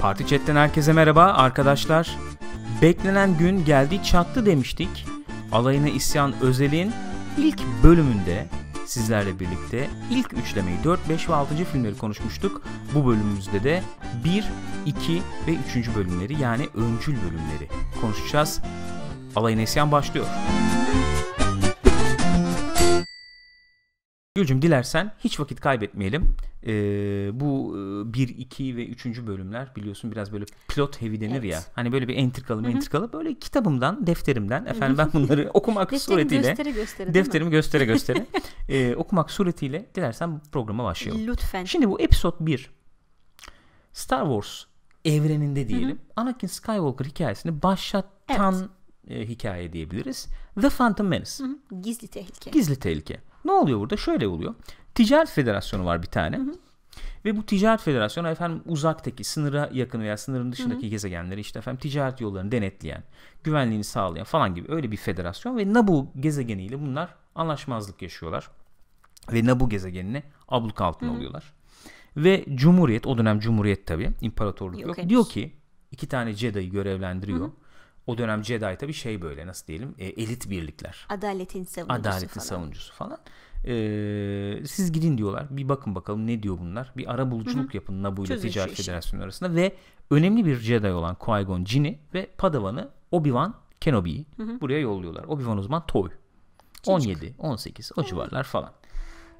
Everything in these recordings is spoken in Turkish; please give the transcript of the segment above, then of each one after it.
Parti Chat'ten herkese merhaba arkadaşlar. Beklenen gün geldi çattı demiştik. Alayına isyan özelin ilk bölümünde sizlerle birlikte ilk üçlemeyi 4, 5 ve 6. filmleri konuşmuştuk. Bu bölümümüzde de 1, 2 ve 3. bölümleri yani öncül bölümleri konuşacağız. Alayına isyan başlıyor. Müzik Gülcüm dilersen hiç vakit kaybetmeyelim. Ee, bu 1, e, 2 ve 3. bölümler biliyorsun biraz böyle pilot heavy denir evet. ya. Hani böyle bir entrikalı entrikalı böyle kitabımdan, defterimden efendim ben bunları okumak suretiyle. Göstere gösteri defterimi göstere göstere. e, okumak suretiyle dilersen programa başlayalım. Lütfen. Şimdi bu episode 1 Star Wars evreninde diyelim. Hı hı. Anakin Skywalker hikayesini başlatan evet. e, hikaye diyebiliriz. The Phantom Menace. Hı hı. Gizli tehlike. Gizli tehlike. Ne oluyor burada? Şöyle oluyor. Ticaret Federasyonu var bir tane. Hı hı. Ve bu ticaret federasyonu efendim uzaktaki sınıra yakın veya sınırın dışındaki hı hı. gezegenleri işte efendim ticaret yollarını denetleyen, güvenliğini sağlayan falan gibi öyle bir federasyon ve Nabu gezegeniyle bunlar anlaşmazlık yaşıyorlar. Ve Nabu gezegenine abluk altına hı oluyorlar. Ve Cumhuriyet o dönem Cumhuriyet tabii imparatorluk yok. yok. Diyor ki iki tane Jedi'yi görevlendiriyor. Hı hı. O dönem Jedi tabii şey böyle nasıl diyelim e, elit birlikler. Adaletin savunucusu Adaletin falan. savunucusu falan. Ee, siz gidin diyorlar. Bir bakın bakalım ne diyor bunlar. Bir ara buluculuk Hı-hı. yapın Nabu ile Ticaret Federasyonu arasında ve önemli bir Jedi olan Qui-Gon Jinn'i ve Padawan'ı Obi-Wan Kenobi'yi Hı-hı. buraya yolluyorlar. Obi-Wan o zaman toy. Çocuk. 17, 18 o Hı-hı. civarlar falan.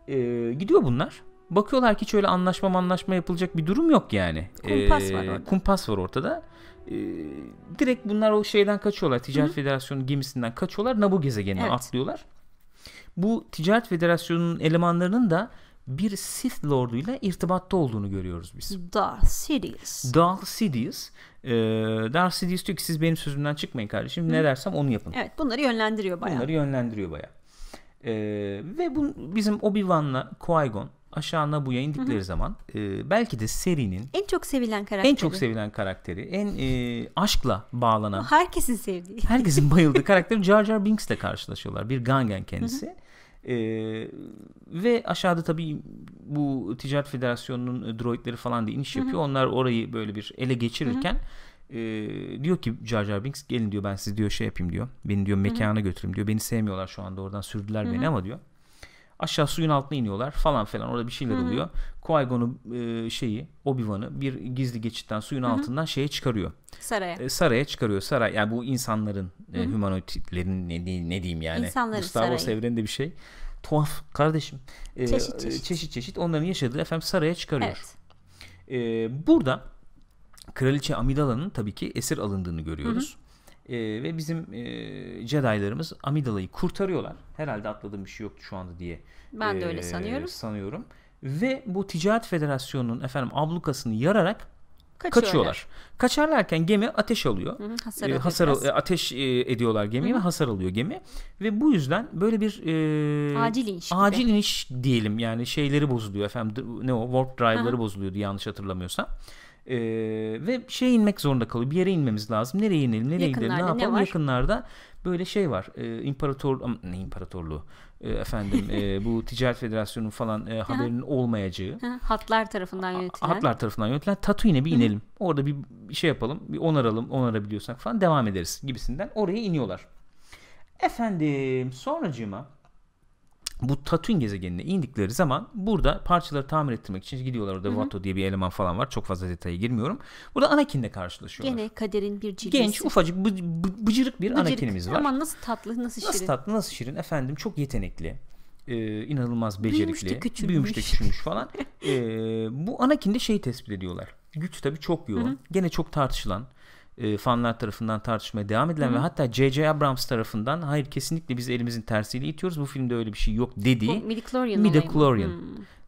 Ee, gidiyor bunlar. Bakıyorlar ki şöyle anlaşma anlaşma yapılacak bir durum yok yani. Kumpas ee, var orada. Kumpas var ortada e, direkt bunlar o şeyden kaçıyorlar. Ticaret Hı-hı. Federasyonu gemisinden kaçıyorlar. Nabu gezegenine evet. atlıyorlar. Bu Ticaret Federasyonu'nun elemanlarının da bir Sith Lord'u ile irtibatta olduğunu görüyoruz biz. Darth Sidious. Darth Sidious. Ee, Darth Sidious diyor ki siz benim sözümden çıkmayın kardeşim. Hı. Ne dersem onu yapın. Evet bunları yönlendiriyor baya. Bunları yönlendiriyor baya. Ee, ve bu bizim Obi-Wan'la Qui-Gon aşağı Naboo'ya indikleri Hı-hı. zaman e, belki de serinin en çok sevilen karakteri. En çok sevilen karakteri, en e, aşkla bağlanan. herkesin sevdiği. Herkesin bayıldığı karakter. Jar Jar Binks ile karşılaşıyorlar. Bir Gangen kendisi. Hı-hı. Ee, ve aşağıda tabii bu Ticaret Federasyonu'nun e, droidleri falan da iniş yapıyor. Hı hı. Onlar orayı böyle bir ele geçirirken hı hı. E, diyor ki Jar Jar Binks gelin diyor ben sizi diyor şey yapayım diyor. Beni diyor mekana götüreyim diyor. Beni sevmiyorlar şu anda oradan sürdüler hı hı. beni ama diyor. Aşağı suyun altına iniyorlar falan filan. Orada bir şeyler Hı-hı. oluyor. Qui-Gon'u e, şeyi Obi-Wan'ı bir gizli geçitten suyun Hı-hı. altından şeye çıkarıyor. Saraya. E, saraya çıkarıyor. Saray yani bu insanların e, humanoidlerin ne, ne diyeyim yani. İnsanların Star Wars evreninde bir şey. Tuhaf kardeşim. E, çeşit, e, çeşit. çeşit çeşit onların yaşadığı efendim saraya çıkarıyor. Evet. E, burada Kraliçe Amidala'nın tabii ki esir alındığını görüyoruz. E, ve bizim e, Jedi'larımız Amidala'yı kurtarıyorlar. Herhalde atladığım bir şey yoktu şu anda diye. Ben e, de öyle sanıyorum. Sanıyorum. Ve bu Ticaret Federasyonu'nun efendim ablukasını yararak kaçıyorlar. kaçıyorlar. Kaçarlarken gemi ateş alıyor. Hı hı, hasar, e, hasar al, e, ateş e, ediyorlar gemiyi ve hasar alıyor gemi. Ve bu yüzden böyle bir e, acil iniş. Acil gibi. iniş diyelim yani şeyleri bozuluyor efendim ne o warp drive'ları bozuluyordu yanlış hatırlamıyorsam. Ee, ve şey inmek zorunda kalıyor. Bir yere inmemiz lazım. Nereye inelim? Nereye Yakınlarda gidelim? Ne yapalım? Ne Yakınlarda böyle şey var. E, imparator ne imparatorluğu? E, efendim e, bu ticaret federasyonunun falan e, haberinin olmayacağı. hatlar tarafından yönetilen. Hatlar tarafından yönetilen. Tatooine'e bir inelim. Hı-hı. Orada bir şey yapalım. Bir onaralım. Onarabiliyorsak falan devam ederiz gibisinden. Oraya iniyorlar. Efendim sonracığıma bu Tatooine gezegenine indikleri zaman burada parçaları tamir ettirmek için gidiyorlar. Orada Watto diye bir eleman falan var. Çok fazla detaya girmiyorum. Burada Anakin'le karşılaşıyorlar. Gene kaderin bir cilvesi. Genç, ufacık, bı, bı, bıcırık bir bıcırık. Anakin'imiz var. Ama nasıl tatlı, nasıl şirin. Nasıl tatlı, nasıl şirin. Efendim çok yetenekli. Ee, inanılmaz becerikli. Büyümüş de küçülmüş. Büyümüş de küçülmüş falan. ee, bu Anakin'de şeyi tespit ediyorlar. Güç tabii çok yoğun. Hı-hı. Gene çok tartışılan e, fanlar tarafından tartışmaya devam edilen Hı. ve hatta J.J. Abrams tarafından hayır kesinlikle biz elimizin tersiyle itiyoruz bu filmde öyle bir şey yok dediği Midichlorian, Midichlorian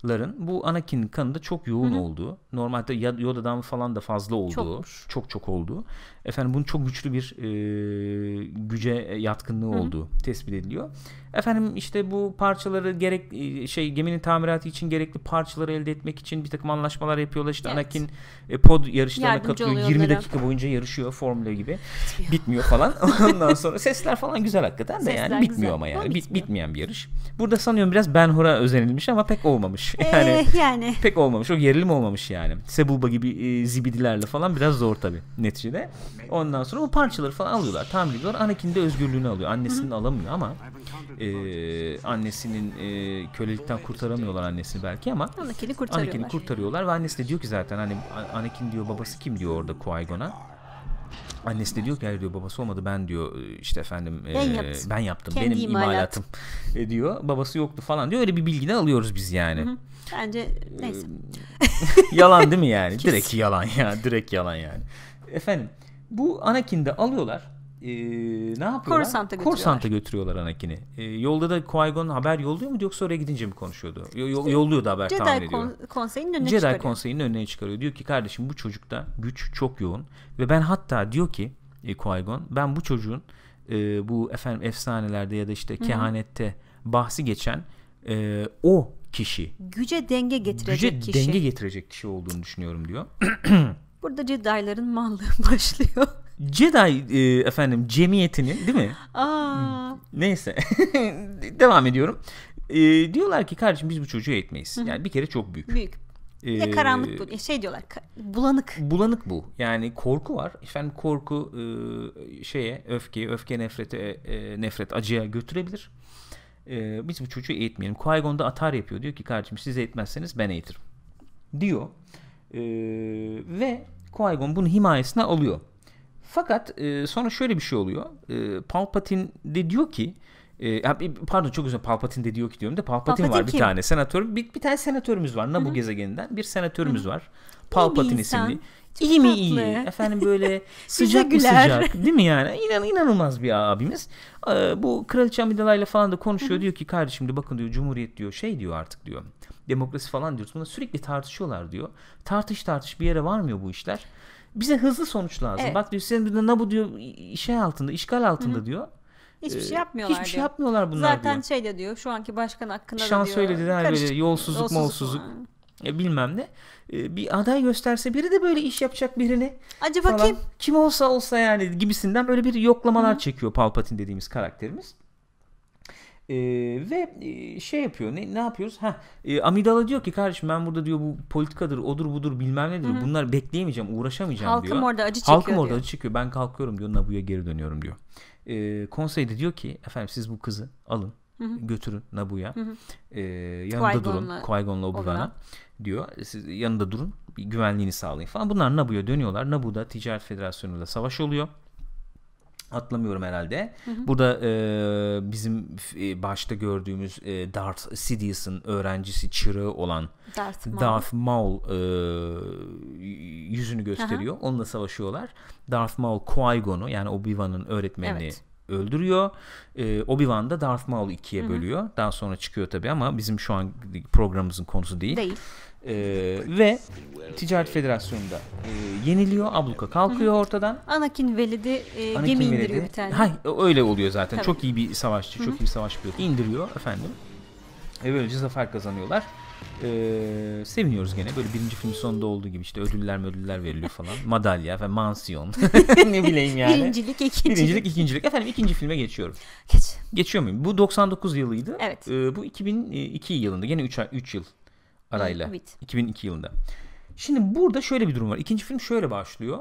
ların bu Anakin'in kanında çok yoğun Hı-hı. olduğu, normalde Yoda'dan falan da fazla olduğu, Çokmuş. çok çok olduğu, efendim bunun çok güçlü bir e, güce yatkınlığı Hı-hı. olduğu tespit ediliyor. Efendim işte bu parçaları gerek e, şey geminin tamiratı için gerekli parçaları elde etmek için bir takım anlaşmalar yapıyorlar. İşte evet. Anakin e, pod yarışlarına katılıyor. 20 onlara. dakika boyunca yarışıyor formüle gibi. Bitmiyor, bitmiyor falan. Ondan sonra sesler falan güzel hakikaten de Sesler yani bitmiyor güzel. ama yani. bitmiyor. Bit, bitmeyen bir yarış. Burada sanıyorum biraz Ben Hur'a özenilmiş ama pek olmamış. Yani, ee, yani. Pek olmamış. Çok gerilim olmamış yani. Sebulba gibi e, zibidilerle falan biraz zor tabi neticede. Ondan sonra bu parçaları falan alıyorlar. tam ediyorlar. Anakin de özgürlüğünü alıyor. annesini Hı-hı. alamıyor ama e, annesinin e, kölelikten kurtaramıyorlar annesini belki ama Anakin'i kurtarıyorlar. Anakin'i kurtarıyorlar ve annesi de diyor ki zaten hani Anakin diyor babası kim diyor orada Qui-Gon'a Annesi de diyor ki hayır diyor babası olmadı ben diyor e, işte efendim e, ben, e, yaptım. ben yaptım Kendi benim imalatım, imalatım. E, diyor babası yoktu falan diyor öyle bir bilgiden alıyoruz biz yani. Bence neyse. yalan değil mi yani direkt yalan ya direkt yalan yani. Efendim bu Anakin'de alıyorlar e, ne yapıyorlar? Korsant'a götürüyorlar. Korsant'a götürüyorlar Anakin'i. E, yolda da Qui-Gon haber yolluyor mu yoksa oraya gidince mi konuşuyordu? Yo, yo, yolluyordu haber Jedi tahmin ediyor. Jedi kon- konseyinin önüne Jedi çıkarıyor. konseyinin önüne çıkarıyor. Diyor ki kardeşim bu çocukta güç çok yoğun ve ben hatta diyor ki e, Qui-Gon ben bu çocuğun e, bu efendim efsanelerde ya da işte Hı-hı. kehanette bahsi geçen e, o kişi güce denge getirecek güce kişi. denge getirecek kişi olduğunu düşünüyorum diyor. Burada Jedi'ların mallığı başlıyor. Jedi e, efendim cemiyetinin değil mi? Aa. Hmm. Neyse devam ediyorum. E, diyorlar ki kardeşim biz bu çocuğu eğitmeyiz. Hı-hı. Yani bir kere çok büyük. Büyük. Ee, ya karanlık bu. Şey diyorlar bulanık. Bulanık bu. Yani korku var. Efendim korku e, şeye öfke öfke nefrete, e, nefret acıya götürebilir. E, biz bu çocuğu eğitmeyelim. Qui-Gon da atar yapıyor. Diyor ki kardeşim siz eğitmezseniz ben eğitirim. Diyor. E, ve Qui-Gon bunu himayesine alıyor. Fakat e, sonra şöyle bir şey oluyor. E, Palpatine de diyor ki e, pardon çok özür Palpatine de diyor ki diyorum da Palpatine, Palpatine var kim? bir tane senatör bir, bir tane senatörümüz var Nabu Hı-hı. gezegeninden bir senatörümüz Hı-hı. var Palpatine isimli çok iyi mi iyi efendim böyle sıcak mı sıcak değil mi yani İnan, inanılmaz bir abimiz ee, bu kraliçe Amidala ile falan da konuşuyor diyor ki kardeşim de bakın diyor cumhuriyet diyor şey diyor artık diyor demokrasi falan diyoruz buna sürekli tartışıyorlar diyor tartış tartış bir yere varmıyor bu işler bize hızlı sonuç lazım. Evet. Bak diyor senin de ne bu diyor şey altında, işgal altında Hı-hı. diyor. Hiçbir ee, şey yapmıyorlar Hiçbir diyor. şey yapmıyorlar bunlar Zaten diyor. şey de diyor şu anki başkan hakkında Şans da diyor. Şans söyledi dedi böyle yolsuzluk, yolsuzluk e, bilmem ne ee, bir aday gösterse biri de böyle iş yapacak birini acaba falan, kim kim olsa olsa yani gibisinden böyle bir yoklamalar Hı. çekiyor Palpatine dediğimiz karakterimiz ee, e, ve şey yapıyor. Ne, ne yapıyoruz? Ha, e, Amidala diyor ki kardeşim ben burada diyor bu politikadır, odur budur bilmem ne diyor. Hı-hı. Bunlar bekleyemeyeceğim, uğraşamayacağım Halkım diyor. Halkım orada acı çekiyor Halkım diyor. orada acı çekiyor. Ben kalkıyorum diyor. Nabu'ya geri dönüyorum diyor. Ee, konsey de diyor ki efendim siz bu kızı alın. Hı-hı. götürün Nabu'ya. E, yanında Qui-Gon'la, durun. Qui-Gon'la Obi-Wan'a diyor. Siz yanında durun. Güvenliğini sağlayın falan. Bunlar Nabu'ya dönüyorlar. Nabu'da Ticaret Federasyonu'yla savaş oluyor atlamıyorum herhalde. Hı hı. Burada e, bizim e, başta gördüğümüz e, Darth Sidious'ın öğrencisi çırağı olan Darth Maul, Darth Maul e, yüzünü gösteriyor. Hı hı. Onunla savaşıyorlar. Darth Maul Qui-Gon'u yani Obi-Wan'ın öğretmenini evet öldürüyor. E, Obi-Wan da Darth Maul ikiye bölüyor. Daha sonra çıkıyor tabii ama bizim şu an programımızın konusu değil. Değil. E, ve Ticaret Federasyonu'nda e, yeniliyor. Abluka kalkıyor ortadan. Anakin Velid'i e, Anakin gemi Velid'i- indiriyor bir tane. Hay, öyle oluyor zaten. Tabii. Çok iyi bir savaşçı, çok iyi bir savaş pilotu indiriyor efendim. E böylece zafer kazanıyorlar. Ee, seviniyoruz gene. Böyle birinci film sonunda olduğu gibi işte ödüller ödüller veriliyor falan. Madalya ve mansiyon. ne bileyim yani. Birincilik, ikincilik. Birincilik, ikincilik. Efendim ikinci filme geçiyorum. Geç. Geçiyor muyum? Bu 99 yılıydı. Evet. Ee, bu 2002 yılında. Gene 3, 3 yıl arayla. Evet. 2002 yılında. Şimdi burada şöyle bir durum var. İkinci film şöyle başlıyor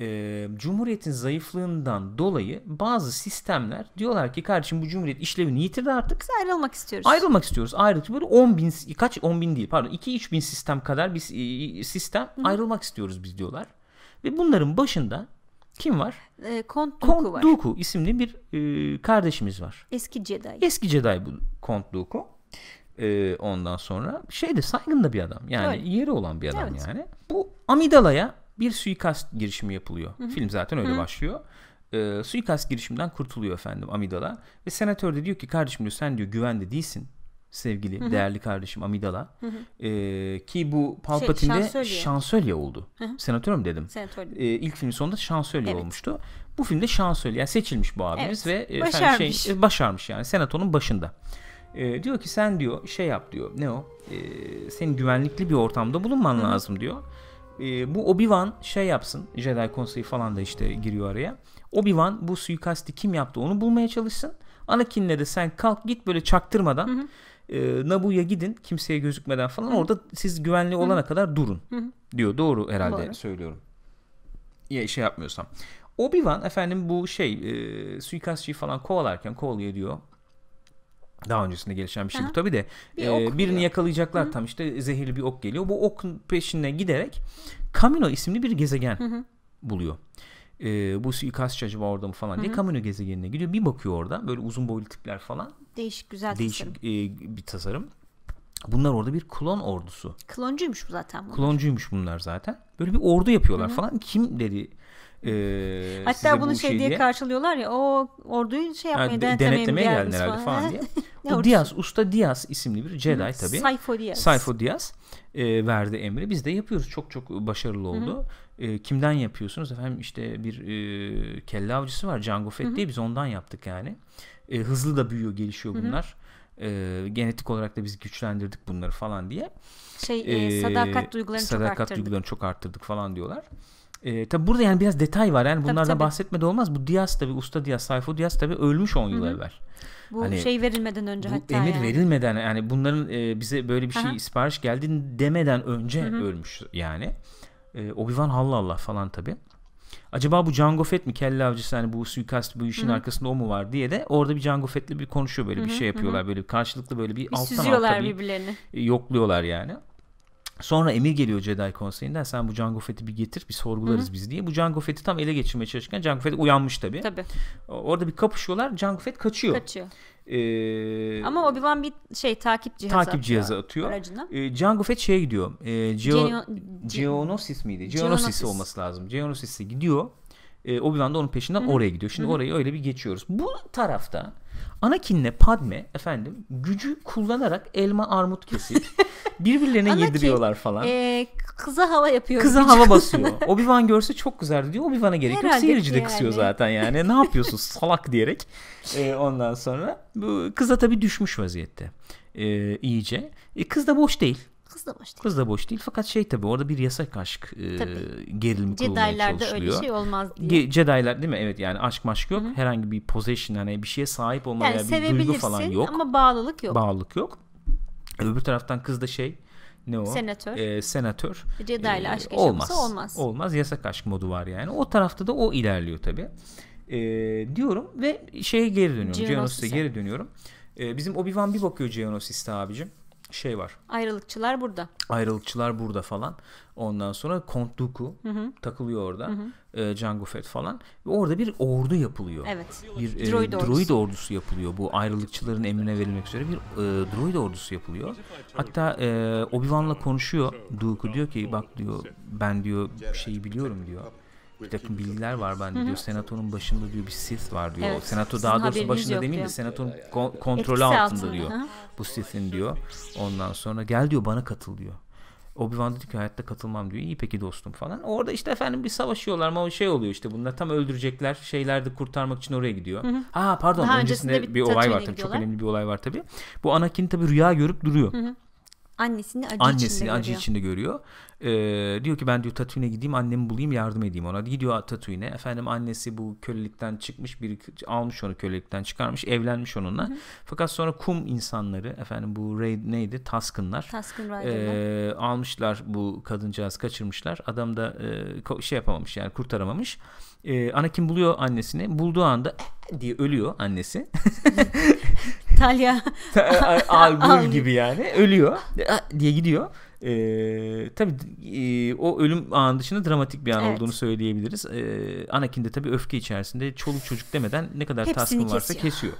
e, cumhuriyetin zayıflığından dolayı bazı sistemler diyorlar ki kardeşim bu cumhuriyet işlevini yitirdi artık. Biz ayrılmak istiyoruz. Ayrılmak istiyoruz. Ayrıldık böyle 10 bin kaç 10 bin değil pardon 2-3 bin sistem kadar bir sistem Hı. ayrılmak istiyoruz biz diyorlar. Ve bunların başında kim var? E, Kont Dooku Kont var. Dooku isimli bir e, kardeşimiz var. Eski Jedi. Eski Jedi bu Kont Dooku. E, ondan sonra şey de saygın da bir adam. Yani Öyle. yeri olan bir adam evet. yani. Bu Amidala'ya bir suikast girişimi yapılıyor. Hı-hı. Film zaten öyle Hı-hı. başlıyor. E, suikast girişiminden kurtuluyor efendim Amidala ve senatör de diyor ki kardeşim diyor sen diyor güvende değilsin sevgili Hı-hı. değerli kardeşim Amidala e, ki bu Palpatine'de şey, şansölye. şansölye oldu. Hı-hı. Senatör mü dedim? Senatör. E, ilk film sonunda şansölye evet. olmuştu. Bu filmde şansölye yani seçilmiş bu abimiz evet. ve e, şey, başarmış. Şey, e, başarmış yani senatonun başında. E, diyor ki sen diyor şey yap diyor ne o e, senin güvenlikli bir ortamda bulunman Hı-hı. lazım diyor e, bu Obi-Wan şey yapsın. Jedi Konseyi falan da işte giriyor araya. Obi-Wan bu suikasti kim yaptı onu bulmaya çalışsın. Anakin'le de sen kalk git böyle çaktırmadan e, Nabu'ya gidin kimseye gözükmeden falan. Hı. Orada siz güvenli olana hı hı. kadar durun hı. diyor. Doğru herhalde Doğru. söylüyorum. Ya şey yapmıyorsam. Obi-Wan efendim bu şey e, suikastçıyı falan kovalarken kovalıyor diyor daha öncesinde gelişen bir şey bu tabi de bir e, ok birini oluyor. yakalayacaklar Hı-hı. tam işte zehirli bir ok geliyor bu okun peşine giderek Camino isimli bir gezegen Hı-hı. buluyor e, bu suikastçı acaba orada mı falan diye Hı-hı. Camino gezegenine gidiyor bir bakıyor orada böyle uzun boylu tipler falan değişik güzel değişik E, bir tasarım bunlar orada bir klon ordusu kloncuymuş bu zaten bunlar. kloncuymuş bunlar zaten böyle bir ordu yapıyorlar Hı-hı. falan kimleri e, Hatta bunu bu şey, şey diye, diye karşılıyorlar ya o orduyu şey yapmaya yani, denetlemeye, geldi herhalde falan diye. Bu Diaz, Usta Diaz isimli bir Jedi tabi. Sayfo Diaz. Sayfo Diaz e, verdi emri. Biz de yapıyoruz. Çok çok başarılı oldu. E, kimden yapıyorsunuz? Efendim işte bir e, kelle avcısı var Django Fett Hı-hı. diye biz ondan yaptık yani. E, hızlı da büyüyor gelişiyor bunlar. Hı-hı e, genetik olarak da biz güçlendirdik bunları falan diye. Şey e, sadakat duygularını sadakat çok arttırdık. duygularını çok arttırdık falan diyorlar. E, ee, tabi burada yani biraz detay var yani bunlardan tabii, tabii. bahsetmede olmaz. Bu Diaz tabi usta Diaz, Sayfo Diaz tabi ölmüş 10 yıl Hı-hı. evvel. Bu hani, şey verilmeden önce bu hatta emir yani. verilmeden yani bunların e, bize böyle bir şey Aha. sipariş geldiğini demeden önce Hı-hı. ölmüş yani. E, Obi-Wan Allah Allah falan tabi. Acaba bu Jango Fett mi kelle avcısı hani bu suikast bu işin Hı-hı. arkasında o mu var diye de orada bir Jango Fett'le bir konuşuyor böyle Hı-hı. bir şey yapıyorlar Hı-hı. böyle karşılıklı böyle bir, bir alttan alta bir yokluyorlar yani. Sonra emir geliyor Jedi Konseyi'nden sen bu Jango Fett'i bir getir bir sorgularız Hı-hı. biz diye. Bu Jango Fett'i tam ele geçirmeye çalışırken Jango Fett uyanmış tabii. Orada bir kapışıyorlar Jango Fett kaçıyor. Kaçıyor. Ee, Ama Obi-Wan bir şey takip cihazı takip atıyor. cihazı atıyor. Aracına. Ee, Jango Fett şeye gidiyor. Ee, Geo- Geonosis miydi? Geonosis olması lazım. Geonosis'e gidiyor. Ee, Obi-Wan da onun peşinden Hı-hı. oraya gidiyor. Şimdi Hı-hı. orayı öyle bir geçiyoruz. Bu tarafta Anakin'le Padme efendim gücü kullanarak elma armut kesip birbirlerine Anakin, yediriyorlar falan. E, kıza hava yapıyor. Kıza hava basıyor. Obi-Wan görse çok güzeldi diyor. Obi-Wan'a gerek yok. Seyirci de yani. zaten yani. ne yapıyorsun salak diyerek. E, ondan sonra bu kıza tabii düşmüş vaziyette. E, iyice. E, kız da boş değil. Kız da boş değil. Kız da boş değil fakat şey tabi orada bir yasak aşk e, gerilimi kurulmaya çalışılıyor. Jedi'lerde öyle şey olmaz diye. Jedi'ler değil mi? Evet yani aşk maşk yok. Hı-hı. Herhangi bir possession hani bir şeye sahip olma yani veya bir duygu falan yok. ama bağlılık yok. Bağlılık yok. Öbür taraftan kız da şey ne o? Senatör. E, senatör. Jedi ile aşk olmaz. olmaz. Olmaz. Yasak aşk modu var yani. O tarafta da o ilerliyor tabi. E, diyorum ve şeye geri dönüyorum. Geonosis'e geri dönüyorum. E, bizim Obi-Wan bir bakıyor Geonosis'te abicim şey var. Ayrılıkçılar burada. Ayrılıkçılar burada falan. Ondan sonra Kont Dooku hı hı. takılıyor orada. Hı hı. E, ee, Jango Fett falan. Ve orada bir ordu yapılıyor. Evet. Bir e, droid, ordusu. ordusu yapılıyor. Bu ayrılıkçıların emrine verilmek üzere bir e, droid ordusu yapılıyor. Hatta e, Obi-Wan'la konuşuyor. Dooku diyor ki bak diyor ben diyor şeyi biliyorum diyor bir takım bilgiler var bende diyor. Senatonun başında diyor bir Sith var diyor. Evet, Senato daha doğrusu başında demeyeyim diyor. de senatonun kon- kontrolü altında, altında diyor. hı Bu Sith'in diyor. Ondan sonra gel diyor bana katıl diyor. Obi-Wan diyor ki hayatta katılmam diyor. İyi peki dostum falan. Orada işte efendim bir savaşıyorlar ama şey oluyor işte bunlar tam öldürecekler. Şeylerde kurtarmak için oraya gidiyor. Hı hı. Ha pardon Daha öncesinde, öncesinde bir, bir olay var tabii. Çok önemli bir olay var tabii. Bu Anakin tabii rüya görüp duruyor. Hı hı. Annesini acı Annesini içinde acı görüyor. içinde görüyor e, diyor ki ben diyor Tatooine'e gideyim annemi bulayım yardım edeyim ona. Gidiyor Tatooine'e. Efendim annesi bu kölelikten çıkmış bir almış onu kölelikten çıkarmış evlenmiş onunla. Hı. Fakat sonra kum insanları efendim bu raid neydi? Taskınlar. Taskın e, almışlar bu kadıncağız kaçırmışlar. Adam da e, şey yapamamış yani kurtaramamış. E, Anakin buluyor annesini. Bulduğu anda diye ölüyor annesi. Talya. Albul gibi yani. Ölüyor diye gidiyor. E, tabii e, o ölüm anı dışında dramatik bir an evet. olduğunu söyleyebiliriz. E, ee, Anakin de tabii öfke içerisinde çoluk çocuk demeden ne kadar Hepsini taskın varsa kesiyor.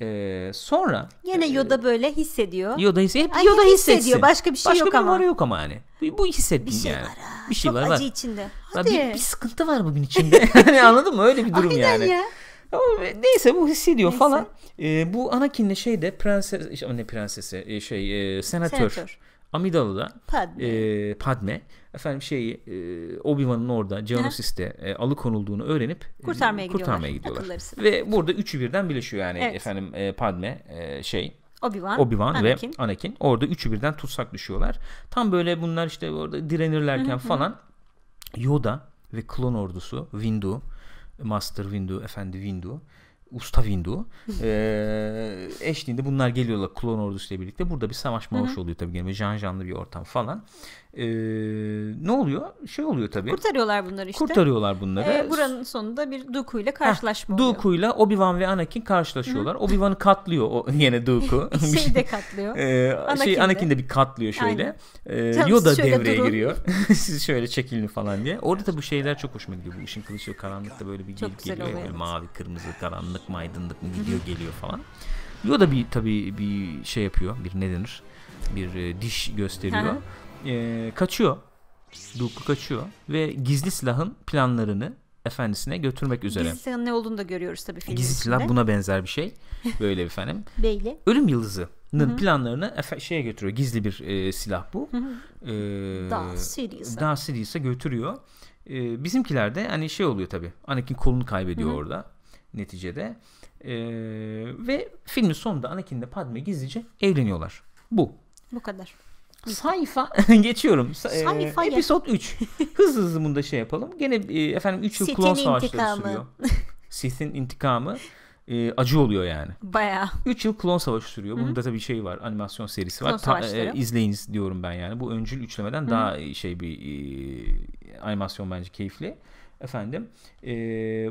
Ee, sonra yine e, Yoda e, böyle hissediyor. Yoda hisse. Hep Yoda hissediyor. Hissetsin. Başka bir şey Başka yok ama. Başka yok ama hani. Bu, hissettim. hissettin bir şey yani. Var ha. Bir şey Çok var. acı var. içinde. Hadi. Bir, bir sıkıntı var bugün içinde. anladın mı? Öyle bir durum Aynen yani. Ya. Ama neyse bu hissediyor neyse. falan. Ee, bu Anakin'le şeyde prenses ne prensesi ee, şey e, senatör. senatör. Amidala'da Padme. E, Padme efendim şey e, Obi-Wan'ın orada Geonosis'te e, alıkonulduğunu öğrenip kurtarmaya, e, kurtarmaya gidiyorlar. Ve burada üçü birden birleşiyor yani evet. efendim e, Padme e, şey Obi-Wan, Obi-Wan Anakin. ve Anakin orada üçü birden tutsak düşüyorlar. Tam böyle bunlar işte orada direnirlerken falan Yoda ve klon ordusu Windu Master Windu efendi Windu usta Windu. ee, eşliğinde bunlar geliyorlar klon ordusuyla birlikte. Burada bir savaş mavaş oluyor tabii gene. Can canlı bir ortam falan. Ee, ne oluyor? Şey oluyor tabii. Kurtarıyorlar bunları işte. Kurtarıyorlar bunları. Ee, buranın sonunda bir Dooku ile karşılaşma Heh, oluyor. Dooku ile Obi-Wan ve Anakin karşılaşıyorlar. Hı-hı. Obi-Wan'ı katlıyor o yine Dooku. şey de katlıyor. ee, şey, Anakin, şey, de. Anakin de bir katlıyor şöyle. Aynen. Ee, Canım, Yoda devreye durun. giriyor. siz şöyle çekilin falan diye. Orada da bu şeyler çok hoşuma gidiyor. Bu ışın kılıcı karanlıkta böyle bir gelip geliyor. Oluyor, evet. Mavi, kırmızı, karanlık mı, aydınlık mı gidiyor geliyor falan. Yoda bir tabii bir şey yapıyor. Bir ne denir? Bir e, diş gösteriyor e, kaçıyor. Duke'u kaçıyor ve gizli silahın planlarını efendisine götürmek üzere. Gizli silahın ne olduğunu da görüyoruz tabii filmin Gizli silah buna benzer bir şey. Böyle efendim. Böyle. Ölüm yıldızı planlarını efe, şeye götürüyor. Gizli bir e, silah bu. ee, Darth Sidious'a. Darth Sidious'a götürüyor. Ee, bizimkiler de hani şey oluyor tabii. Anakin kolunu kaybediyor Hı-hı. orada neticede. Ee, ve filmin sonunda Anakin ile Padme gizlice evleniyorlar. Bu. Bu kadar. Sayfa geçiyorum. E, Sayfa ee, episod 3. hızlı hızlı bunu şey yapalım. Gene e, efendim 3 yıl klon savaşları sürüyor. Sith'in intikamı e, acı oluyor yani. Baya. 3 yıl klon savaşı sürüyor. Bunun da tabii şey var. Animasyon serisi klon var. Ta, e, izleyiniz diyorum ben yani. Bu öncül üçlemeden Hı-hı. daha şey bir e, animasyon bence keyifli. Efendim e,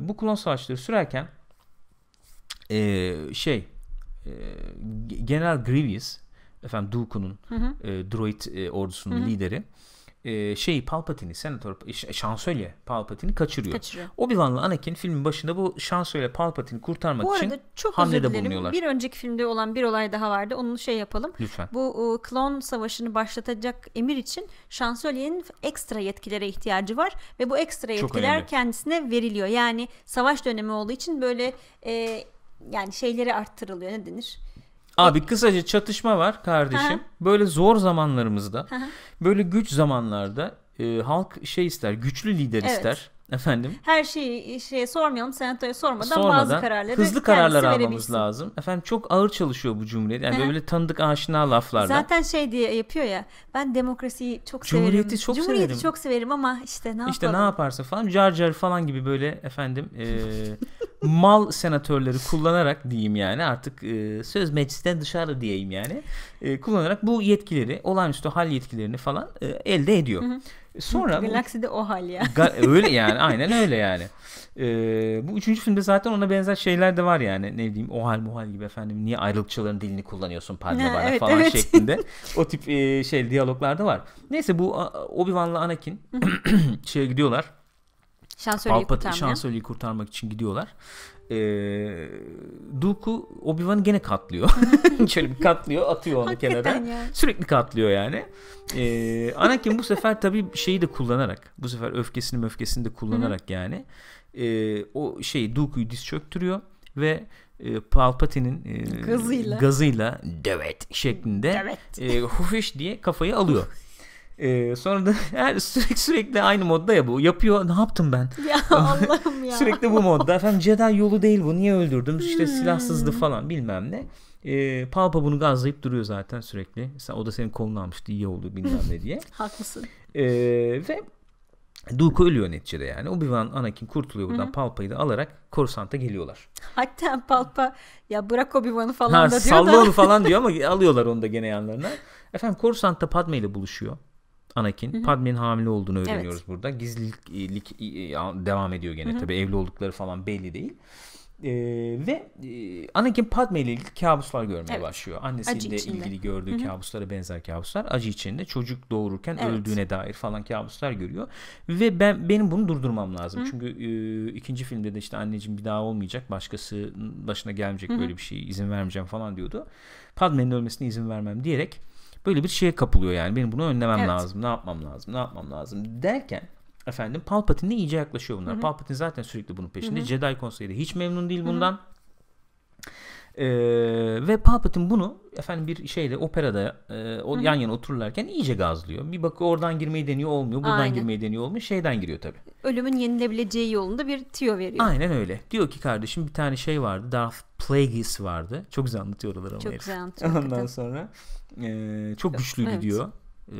bu klon savaşları sürerken e, şey e, General Grievous efendim Dooku'nun e, droid e, ordusunun hı hı. lideri e, şeyi Palpatine'i senatör e, şansölye Palpatine'i kaçırıyor. kaçırıyor. Obi-Wan'la Anakin filmin başında bu şansölye Palpatine'i kurtarmak bu için çok hamlede bulunuyorlar. Bir önceki filmde olan bir olay daha vardı. Onu şey yapalım. Lütfen. Bu e, klon savaşını başlatacak emir için şansölyenin ekstra yetkilere ihtiyacı var ve bu ekstra yetkiler kendisine veriliyor. Yani savaş dönemi olduğu için böyle e, yani şeyleri arttırılıyor ne denir? Abi kısaca çatışma var kardeşim. Böyle zor zamanlarımızda, böyle güç zamanlarda e, halk şey ister, güçlü lider evet. ister. Efendim? Her şeyi şeye sormayalım, senatoya sormadan, sormadan bazı kararları hızlı kararlar almamız lazım. Efendim çok ağır çalışıyor bu cumhuriyet. Yani böyle tanıdık aşina laflarla. Zaten şey diye yapıyor ya. Ben demokrasiyi çok Cumhuriyeti severim. çok Cumhuriyeti severim. çok severim ama işte ne yapalım. İşte ne yaparsa falan car car falan gibi böyle efendim e, mal senatörleri kullanarak diyeyim yani artık e, söz meclisten dışarı diyeyim yani. E, kullanarak bu yetkileri olağanüstü hal yetkilerini falan e, elde ediyor. Hı hı. Sonra Galaxy de o hal ya. Ga- öyle yani aynen öyle yani. Ee, bu üçüncü filmde zaten ona benzer şeyler de var yani. Ne bileyim o hal muhal gibi efendim niye ayrılıkçıların dilini kullanıyorsun pardon bana evet, falan evet. şeklinde. o tip e, şey diyaloglarda var. Neyse bu Obi-Wan'la Anakin şeye gidiyorlar. Şansölyeyi Palpat- Şansölyeyi kurtarmak için gidiyorlar. E, Dooku Obi-Wan'ı gene katlıyor. Şöyle bir katlıyor atıyor onu kenara. Sürekli katlıyor yani. E, Anakin bu sefer tabii şeyi de kullanarak bu sefer öfkesini öfkesini de kullanarak Hı-hı. yani e, o şey Dooku'yu diz çöktürüyor ve e, Palpatine'in e, gazıyla. gazıyla devet şeklinde devet. E, hufiş diye kafayı alıyor. Ee, sonra da her sürekli sürekli aynı modda ya bu. Yapıyor ne yaptım ben? Ya Allah'ım ya. sürekli bu modda. Efendim Jedi yolu değil bu. Niye öldürdüm? İşte hmm. silahsızdı falan bilmem ne. Ee, Papa bunu gazlayıp duruyor zaten sürekli. o da senin kolunu almıştı iyi oldu bilmem ne diye. Haklısın. Ee, ve Dooku ölüyor neticede yani. Obi-Wan Anakin kurtuluyor buradan. Palpa'yı da alarak korsanta geliyorlar. Hatta Palpa ya bırak Obi-Wan'ı falan ha, da diyor salla da. onu falan diyor ama alıyorlar onu da gene yanlarına. Efendim korsanta Padme ile buluşuyor. Anakin Padme'nin hamile olduğunu öğreniyoruz evet. burada. Gizlilik devam ediyor gene tabi evli oldukları falan belli değil. Ee, ve e, Anakin Padme ile ilgili kabuslar görmeye evet. başlıyor. Annesiyle ilgili gördüğü Hı-hı. kabuslara benzer kabuslar. Acı içinde çocuk doğururken evet. öldüğüne dair falan kabuslar görüyor. Ve ben benim bunu durdurmam lazım. Hı-hı. Çünkü e, ikinci filmde de işte anneciğim bir daha olmayacak. Başkası başına gelmeyecek Hı-hı. böyle bir şey izin vermeyeceğim falan diyordu. Padme'nin ölmesine izin vermem diyerek böyle bir şeye kapılıyor yani benim bunu önlemem evet. lazım ne yapmam lazım ne yapmam lazım derken efendim Palpatine iyice yaklaşıyor bunlar. Hı-hı. Palpatine zaten sürekli bunun peşinde. Hı-hı. Jedi konseyi de hiç memnun değil bundan. Hı-hı. Ee, ve Palpatine bunu efendim bir şeyde operada e, o, Hı-hı. yan yana otururlarken iyice gazlıyor. Bir bakıyor oradan girmeyi deniyor olmuyor. Buradan Aynen. girmeyi deniyor olmuyor. Şeyden giriyor tabii. Ölümün yenilebileceği yolunda bir tiyo veriyor. Aynen öyle. Diyor ki kardeşim bir tane şey vardı. Darth Plagueis vardı. Çok güzel anlatıyor oraları ama Çok herif. güzel anlatıyor. Ondan hakikaten. sonra e, çok güçlüydü evet. diyor. Ee,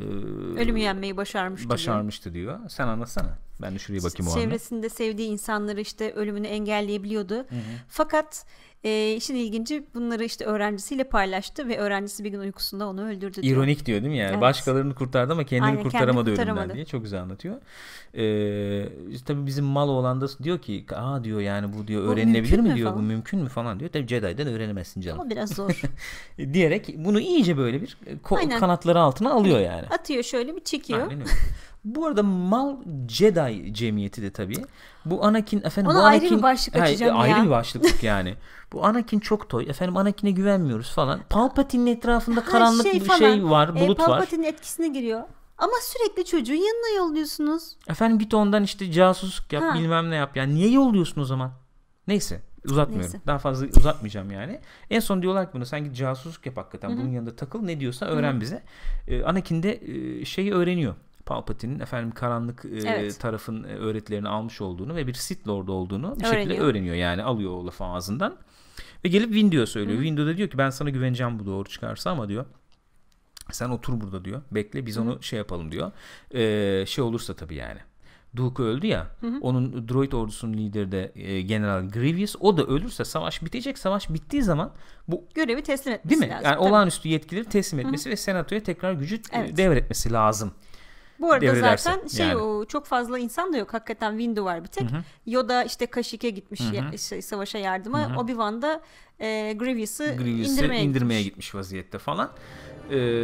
Ölümü yenmeyi başarmıştı. Başarmıştı diyor. diyor. Sen anlasana. Ben de şuraya bakayım o anda. Çevresinde sevdiği insanları işte ölümünü engelleyebiliyordu. Hı hı. Fakat e, işin ilginci bunları işte öğrencisiyle paylaştı ve öğrencisi bir gün uykusunda onu öldürdü. Diyor. İronik diyor değil mi yani? Evet. Başkalarını kurtardı ama kendini Aynen, kurtaramadı, kendini kurtaramadı ölümden diye çok güzel anlatıyor. Ee, işte tabii bizim mal olan da diyor ki aa diyor yani bu diyor bu öğrenilebilir mi, mi diyor falan? bu mümkün mü falan diyor. Tabii Jedi'den öğrenemezsin canım. Ama biraz zor. diyerek bunu iyice böyle bir ko- kanatları altına alıyor hani yani. Atıyor şöyle bir çekiyor. Aynen öyle. Bu arada mal Jedi cemiyeti de tabii. Bu Anakin efendim Ona bu Anakin ayrı bir başlık he, açacağım ayrı ya. bir başlık yani. bu Anakin çok toy. Efendim Anakin'e güvenmiyoruz falan. Palpatine'in etrafında ha, karanlık şey bir falan. şey var, e, bulut e, Palpatine'in var. Palpatine'in etkisine giriyor. Ama sürekli çocuğun yanına yolluyorsunuz. Efendim git ondan işte casusluk yap, ha. bilmem ne yap. Yani niye yolluyorsun o zaman? Neyse uzatmıyorum. Neyse. Daha fazla uzatmayacağım yani. En son diyorlar ki bunu sen git casusluk yap hakikaten. Hı-hı. Bunun yanında takıl ne diyorsa öğren Hı-hı. bize. Ee, Anakin de e, şeyi öğreniyor. Palpatine'in efendim karanlık e, evet. tarafın e, öğretilerini almış olduğunu ve bir Sith Lord olduğunu bir öğreniyor. şekilde öğreniyor yani alıyor o lafı ağzından. Ve gelip Window'a söylüyor. Windu da diyor ki ben sana güveneceğim bu doğru çıkarsa ama diyor sen otur burada diyor. Bekle biz onu Hı-hı. şey yapalım diyor. Ee, şey olursa tabii yani. Dooku öldü ya. Hı-hı. Onun droid ordusunun lideri de e, General Grievous. O da ölürse savaş bitecek. Savaş bittiği zaman bu görevi teslim etmesi değil mi? lazım. Yani tabii. olağanüstü yetkileri teslim etmesi Hı-hı. ve senatoya tekrar gücü e, evet. devretmesi lazım bu arada devrederse. zaten şey yani. o çok fazla insan da yok. Hakikaten Windu var bir tek. Hı-hı. Yoda işte Kaşik'e gitmiş ya, şey, savaşa yardıma. Hı-hı. Obi-Wan da e, Grievous'ı, Grievous'ı indirmeye, indirmeye gitmiş. gitmiş vaziyette falan. E,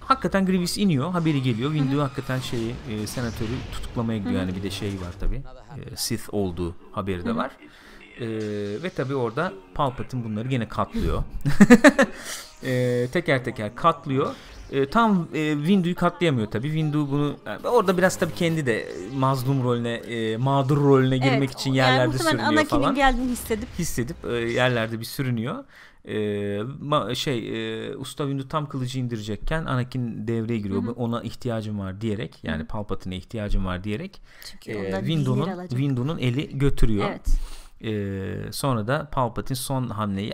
hakikaten Grievous iniyor. Haberi geliyor. Windu Hı-hı. hakikaten şeyi e, senatörü tutuklamaya gidiyor. Hı-hı. Yani bir de şey var tabii. E, Sith olduğu haberi de var. Ee, ve tabi orada Palpatine bunları gene katlıyor. ee, teker teker katlıyor e, tam e, Windu'yu katlayamıyor tabii Windu bunu yani orada biraz tabi kendi de e, mazlum rolüne, e, mağdur rolüne girmek evet, için yerlerde yani sürünüyor Anakin'in falan. Anakin'in geldiğini hissedip hissedip e, yerlerde bir sürünüyor. E, ma, şey e, Usta Windu tam kılıcı indirecekken Anakin devreye giriyor. Hı-hı. Ona ihtiyacım var diyerek yani Palpatine ihtiyacım var diyerek e, Windu'nun Windu'nun eli götürüyor. Evet. E, sonra da Palpatine son hamleyi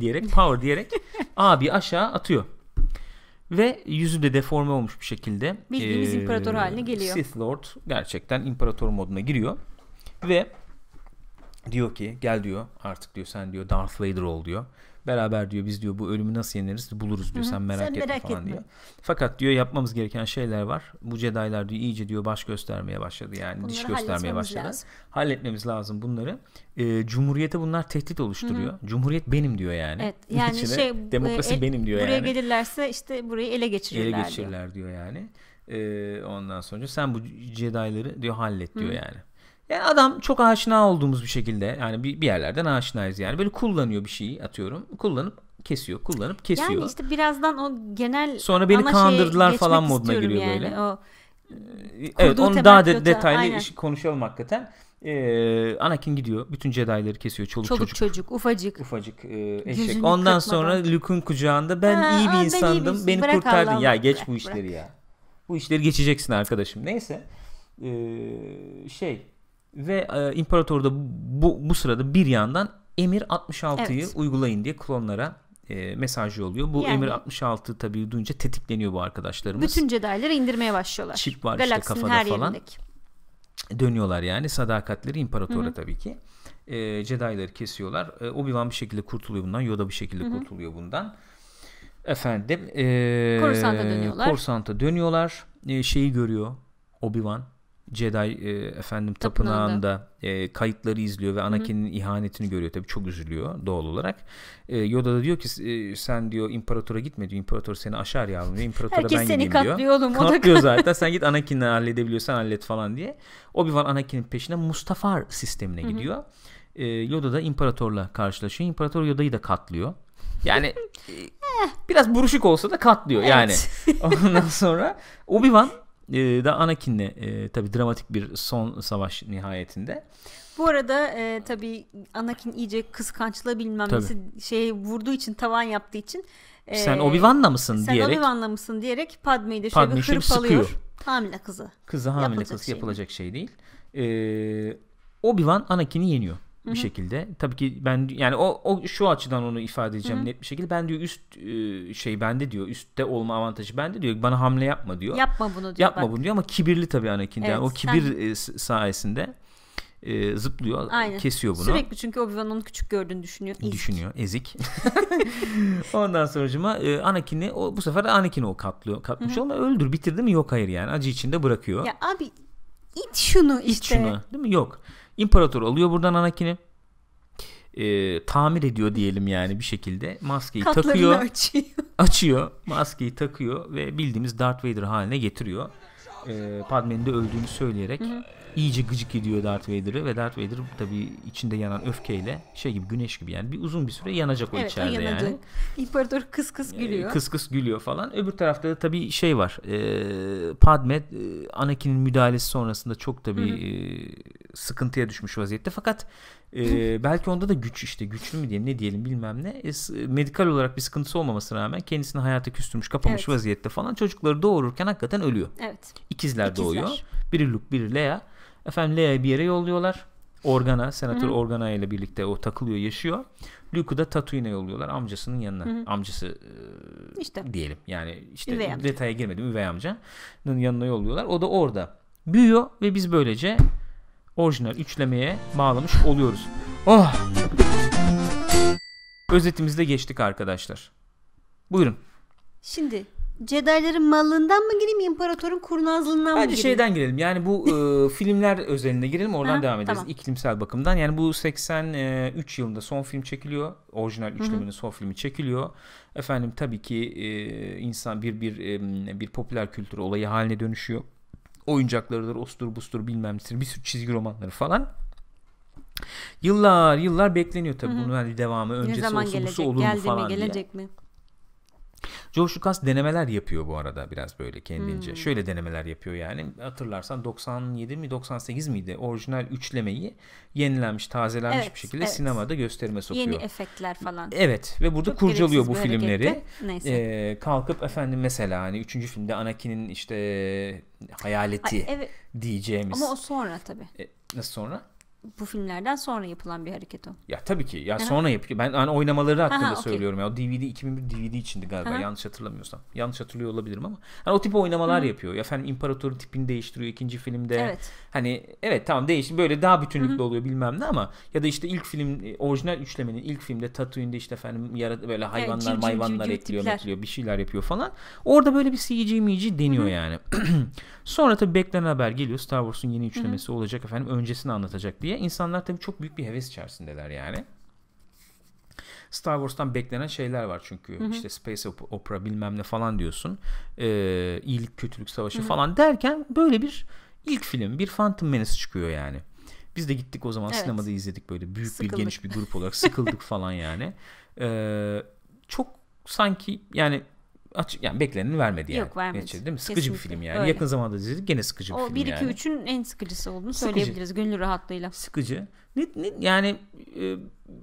diyerek power diyerek abi aşağı atıyor. Ve yüzü de deforme olmuş bir şekilde. Bildiğimiz ee, imparator haline geliyor. Sith Lord gerçekten imparator moduna giriyor. Ve diyor ki gel diyor artık diyor sen diyor Darth Vader ol diyor. Beraber diyor biz diyor bu ölümü nasıl yeneriz buluruz diyor. Sen merak Sen etme merak falan etme. diyor. Fakat diyor yapmamız gereken şeyler var. Bu Jedi'lar diyor iyice diyor baş göstermeye başladı yani bunları diş göstermeye başladı. Lazım. Halletmemiz lazım bunları. E, Cumhuriyete bunlar tehdit oluşturuyor. Hı-hı. Cumhuriyet benim diyor yani. Evet. Yani İçine şey demokrasi e, el, benim diyor buraya yani. Buraya gelirlerse işte burayı ele geçirirler. Ele geçirirler diyor, diyor yani. E, ondan sonra sen bu Jedi'ları diyor hallet diyor Hı-hı. yani. Yani e, adam çok aşina olduğumuz bir şekilde yani bir, bir yerlerden aşinayız yani. Böyle kullanıyor bir şeyi atıyorum. Kullanıp kesiyor, kullanıp kesiyor. Yani işte birazdan o genel Sonra beni kandırdılar falan moduna giriyor yani. böyle. O e, evet onu daha de, detaylı aynen. konuşalım hakikaten. Ee, Anakin gidiyor. Bütün Jedi'ları kesiyor. Çoluk, Çoluk çocuk. çocuk. Ufacık. Ufacık e, eşek. Gözünü Ondan kırpmadan. sonra Luke'un kucağında ben ha, iyi bir aa, insandım. iyi beni bırak kurtardın. Allah ya geç bırak, bu işleri bırak. ya. Bu işleri geçeceksin arkadaşım. Neyse. Ee, şey ve e, imparator da bu, bu sırada bir yandan Emir 66'yı evet. uygulayın diye klonlara e, mesajı oluyor. Bu yani, Emir 66 tabii duyunca tetikleniyor bu arkadaşlarımız. Bütün Jedi'ları indirmeye başlıyorlar. Çip var Galaksinin işte kafada her falan. Yerindeki. Dönüyorlar yani sadakatleri imparatora Hı-hı. tabii ki. E, Jedi'ları kesiyorlar. E, Obi-Wan bir şekilde kurtuluyor bundan. Yoda bir şekilde Hı-hı. kurtuluyor bundan. Efendim. E, Korusant'a dönüyorlar. Korusant'a dönüyorlar. E, şeyi görüyor Obi-Wan. Jedi e, efendim tapınağında e, kayıtları izliyor ve Anakin'in ihanetini görüyor. Tabii çok üzülüyor doğal olarak. E, Yoda da diyor ki e, sen diyor imparatora gitme diyor. İmparator seni aşar yavrum diyor. imparatora Herkes ben gideyim diyor. Herkes seni katlıyor oğlum. Katlıyor zaten. sen git Anakin'le halledebiliyorsan hallet falan diye. Obi-Wan Anakin'in peşine Mustafar sistemine Hı-hı. gidiyor. E, Yoda da imparatorla karşılaşıyor. İmparator Yoda'yı da katlıyor. Yani e, eh. biraz buruşuk olsa da katlıyor evet. yani. Ondan sonra Obi-Wan e, da Anakin'le e, tabi dramatik bir son savaş nihayetinde. Bu arada e, tabii Anakin iyice kıskançlığı bilmem tabii. nesi şey vurduğu için tavan yaptığı için e, sen Obi-Wan'la mısın sen diyerek sen Obi-Wan'la mısın diyerek Padme'yi de şöyle Padme hırpalıyor. Sıkıyor. Hamile kızı. Kızı hamile yapılacak kızı şey yapılacak şey değil. Ee, Obi-Wan Anakin'i yeniyor bir Hı-hı. şekilde. Tabii ki ben yani o, o şu açıdan onu ifade edeceğim Hı-hı. net bir şekilde. Ben diyor üst e, şey bende diyor. Üstte olma avantajı bende diyor. Bana hamle yapma diyor. Yapma bunu diyor. Yapma bak. bunu diyor ama kibirli tabii Anakin evet, yani o kibir sen... E, sayesinde e, zıplıyor, Aynen. kesiyor bunu. Sürekli çünkü Obi-Wan onu küçük gördüğünü düşünüyor. Ezik. Düşünüyor, ezik. Ondan sonracıma e, Anakin'i o, bu sefer de Anakin'i o katlıyor, katmış Hı-hı. ama öldür bitirdi mi yok hayır yani acı içinde bırakıyor. Ya abi it şunu işte. İt şunu değil mi? Yok. İmparator alıyor buradan Anakin'i. E, tamir ediyor diyelim yani bir şekilde. Maskeyi Katlarını takıyor. Açıyor. açıyor. Maskeyi takıyor ve bildiğimiz Darth Vader haline getiriyor e, Padme'nin de öldüğünü söyleyerek hı hı. iyice gıcık ediyor Darth Vader'ı ve Darth Vader tabi içinde yanan öfkeyle şey gibi güneş gibi yani bir uzun bir süre yanacak o evet, içeride yanacak. yani. İmparator kıs kıs e, gülüyor. E, kıs kıs gülüyor falan. Öbür tarafta da tabi şey var e, Padme e, Anakin'in müdahalesi sonrasında çok tabi e, sıkıntıya düşmüş vaziyette fakat ee, belki onda da güç işte güçlü mü diyelim ne diyelim bilmem ne. E, medikal olarak bir sıkıntısı olmamasına rağmen kendisini hayata küstürmüş kapamış evet. vaziyette falan çocukları doğururken hakikaten ölüyor. Evet. İkizler, İkizler. doğuyor. Biri Luke biri Leia. Efendim Leia'yı bir yere yolluyorlar. Organa, senatör Organa ile birlikte o takılıyor, yaşıyor. Luke'u da Tatooine'e yolluyorlar amcasının yanına. Hı-hı. Amcası e, işte diyelim. Yani işte üvey detaya girmedim üvey amcanın yanına yolluyorlar. O da orada büyüyor ve biz böylece orijinal üçlemeye bağlamış oluyoruz. Oh! Özetimizde geçtik arkadaşlar. Buyurun. Şimdi Jedi'ların mallığından mı gireyim imparatorun kurnazlığından Bence mı gireyim? şeyden girelim yani bu e, filmler özelinde girelim oradan ha, devam ederiz tamam. iklimsel bakımdan. Yani bu 83 yılında son film çekiliyor. Orijinal üçlemenin son filmi çekiliyor. Efendim tabii ki e, insan bir bir e, bir popüler kültür olayı haline dönüşüyor oyuncaklarıdır, ostur bustur bilmem bir sürü çizgi romanları falan. Yıllar yıllar bekleniyor tabii Hı-hı. bunun hani devamı öncesi olsun olur mu falan gelecek diye. gelecek mi? George Lucas denemeler yapıyor bu arada biraz böyle kendince. Hmm. Şöyle denemeler yapıyor yani. Hatırlarsan 97 mi 98 miydi? Orijinal üçlemeyi yenilenmiş, tazelenmiş evet, bir şekilde evet. sinemada gösterime sokuyor. Yeni efektler falan. Evet ve burada Çok kurcalıyor bu filmleri. Neyse. Ee, kalkıp efendim mesela hani 3. filmde Anakin'in işte hayaleti Ay, evet. diyeceğimiz. Ama o sonra tabii. Ee, nasıl sonra? bu filmlerden sonra yapılan bir hareket o. Ya tabii ki. Ya Aha. sonra yapıyor. Ben hani oynamaları hakkında Aha, söylüyorum okay. ya. O DVD 2001 DVD içindi galiba. Aha. Yanlış hatırlamıyorsam. Yanlış hatırlıyor olabilirim ama hani o tip oynamalar Hı. yapıyor. Ya efendim imparatorun tipini değiştiriyor ikinci filmde. Evet. Hani evet tamam değişti. Böyle daha bütünlüklü hı oluyor bilmem ne ama ya da işte ilk film e, orijinal üçlemenin ilk filmde Tatooine'de işte efendim yarat böyle hayvanlar, evet, cim, ekliyor, ekliyor, bir şeyler yapıyor falan. Orada böyle bir CG, MG deniyor hı yani. sonra tabii beklenen haber geliyor. Star Wars'un yeni üçlemesi hı olacak efendim. Öncesini anlatacak diye diye insanlar tabii çok büyük bir heves içerisindeler yani. Star Wars'tan beklenen şeyler var çünkü hı hı. işte space opera bilmem ne falan diyorsun ee, iyilik kötülük savaşı hı hı. falan derken böyle bir ilk film bir Phantom Menace çıkıyor yani biz de gittik o zaman evet. sinemada izledik böyle büyük sıkıldık. bir geniş bir grup olarak sıkıldık falan yani ee, çok sanki yani açık yani bekleneni vermedi yani. Yok vermedi. Neticede, değil mi? Sıkıcı Kesinlikle. bir film yani. Öyle. Yakın zamanda izledik gene sıkıcı bir o, film 1, 2, yani. O 1-2-3'ün en sıkıcısı olduğunu sıkıcı. söyleyebiliriz gönül rahatlığıyla. Sıkıcı. Ne, ne, yani e,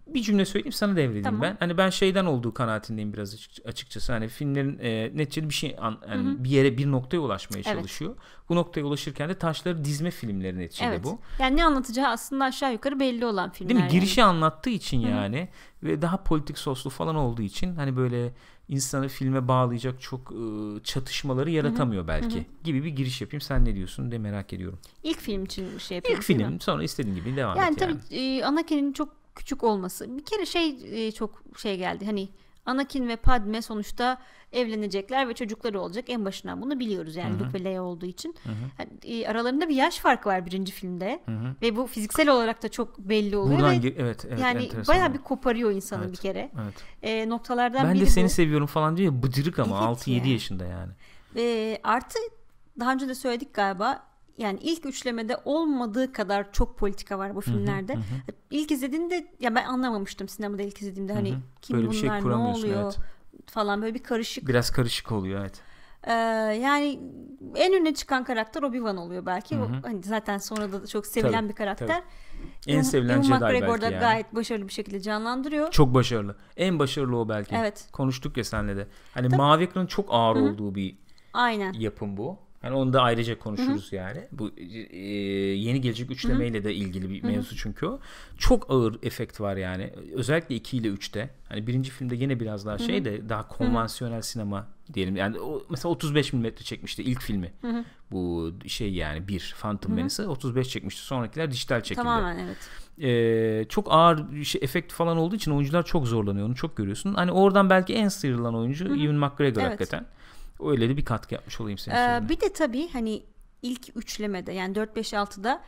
bir cümle söyleyeyim sana devredeyim tamam. ben. Hani ben şeyden olduğu kanaatindeyim biraz açıkçası. Hani filmlerin e, neticede bir şey an, yani Hı -hı. bir yere bir noktaya ulaşmaya evet. çalışıyor. Bu noktaya ulaşırken de taşları dizme filmleri neticede evet. bu. Yani ne anlatacağı aslında aşağı yukarı belli olan filmler. Değil mi? Yani. anlattığı için Hı -hı. yani ve daha politik soslu falan olduğu için hani böyle insanı filme bağlayacak çok e, çatışmaları yaratamıyor Hı-hı. belki Hı-hı. gibi bir giriş yapayım. Sen ne diyorsun de merak ediyorum. İlk film için bir şey yapayım. İlk film sonra istediğin gibi devam yani, et tabii, yani. Yani tabii Anakin'in çok küçük olması. Bir kere şey e, çok şey geldi hani Anakin ve Padme sonuçta evlenecekler ve çocukları olacak. En başından bunu biliyoruz yani Hı-hı. Luke ve Leia olduğu için. Hı hı. E, aralarında bir yaş farkı var birinci filmde Hı-hı. ve bu fiziksel olarak da çok belli oluyor. Buradan ve evet, evet yani baya bir koparıyor insanı evet, bir kere. Evet. E, noktalardan ben biri de seni bu. seviyorum falan diyor ya bıcırık ama evet 6-7 ya. yaşında yani. E, artı daha önce de söyledik galiba yani ilk üçlemede olmadığı kadar çok politika var bu filmlerde. Hı hı hı. İlk izlediğimde ya ben anlamamıştım sinemada ilk izlediğimde hani hı hı. kim böyle bunlar şey ne oluyor evet. falan böyle bir karışık. Biraz karışık oluyor evet. Ee, yani en öne çıkan karakter Obi-Wan oluyor belki. Hı hı. hani zaten sonra da çok sevilen tabii, bir karakter. Tabii. En sevilen Jedi McGregor da yani. gayet başarılı bir şekilde canlandırıyor. Çok başarılı. En başarılı o belki. Evet. Konuştuk ya senle de. Hani tabii. mavi ekranın çok ağır hı hı. olduğu bir Aynen. yapım bu. Yani onu da ayrıca konuşuruz Hı-hı. yani. Bu e, yeni gelecek üçlemeyle Hı-hı. de ilgili bir hı mevzu çünkü o. Çok ağır efekt var yani. Özellikle 2 ile 3'te. Hani birinci filmde yine biraz daha şey de daha konvansiyonel Hı-hı. sinema diyelim. Yani o, mesela 35 mm çekmişti ilk filmi. Hı-hı. Bu şey yani bir Phantom Menace 35 çekmişti. Sonrakiler dijital çekildi. Tamamen evet. Ee, çok ağır bir şey, efekt falan olduğu için oyuncular çok zorlanıyor. Onu çok görüyorsun. Hani oradan belki en sıyrılan oyuncu hı Ewan McGregor evet. hakikaten. Öyle de bir katkı yapmış olayım senin ee, sonuna. Bir de tabii hani ilk üçlemede yani 4-5-6'da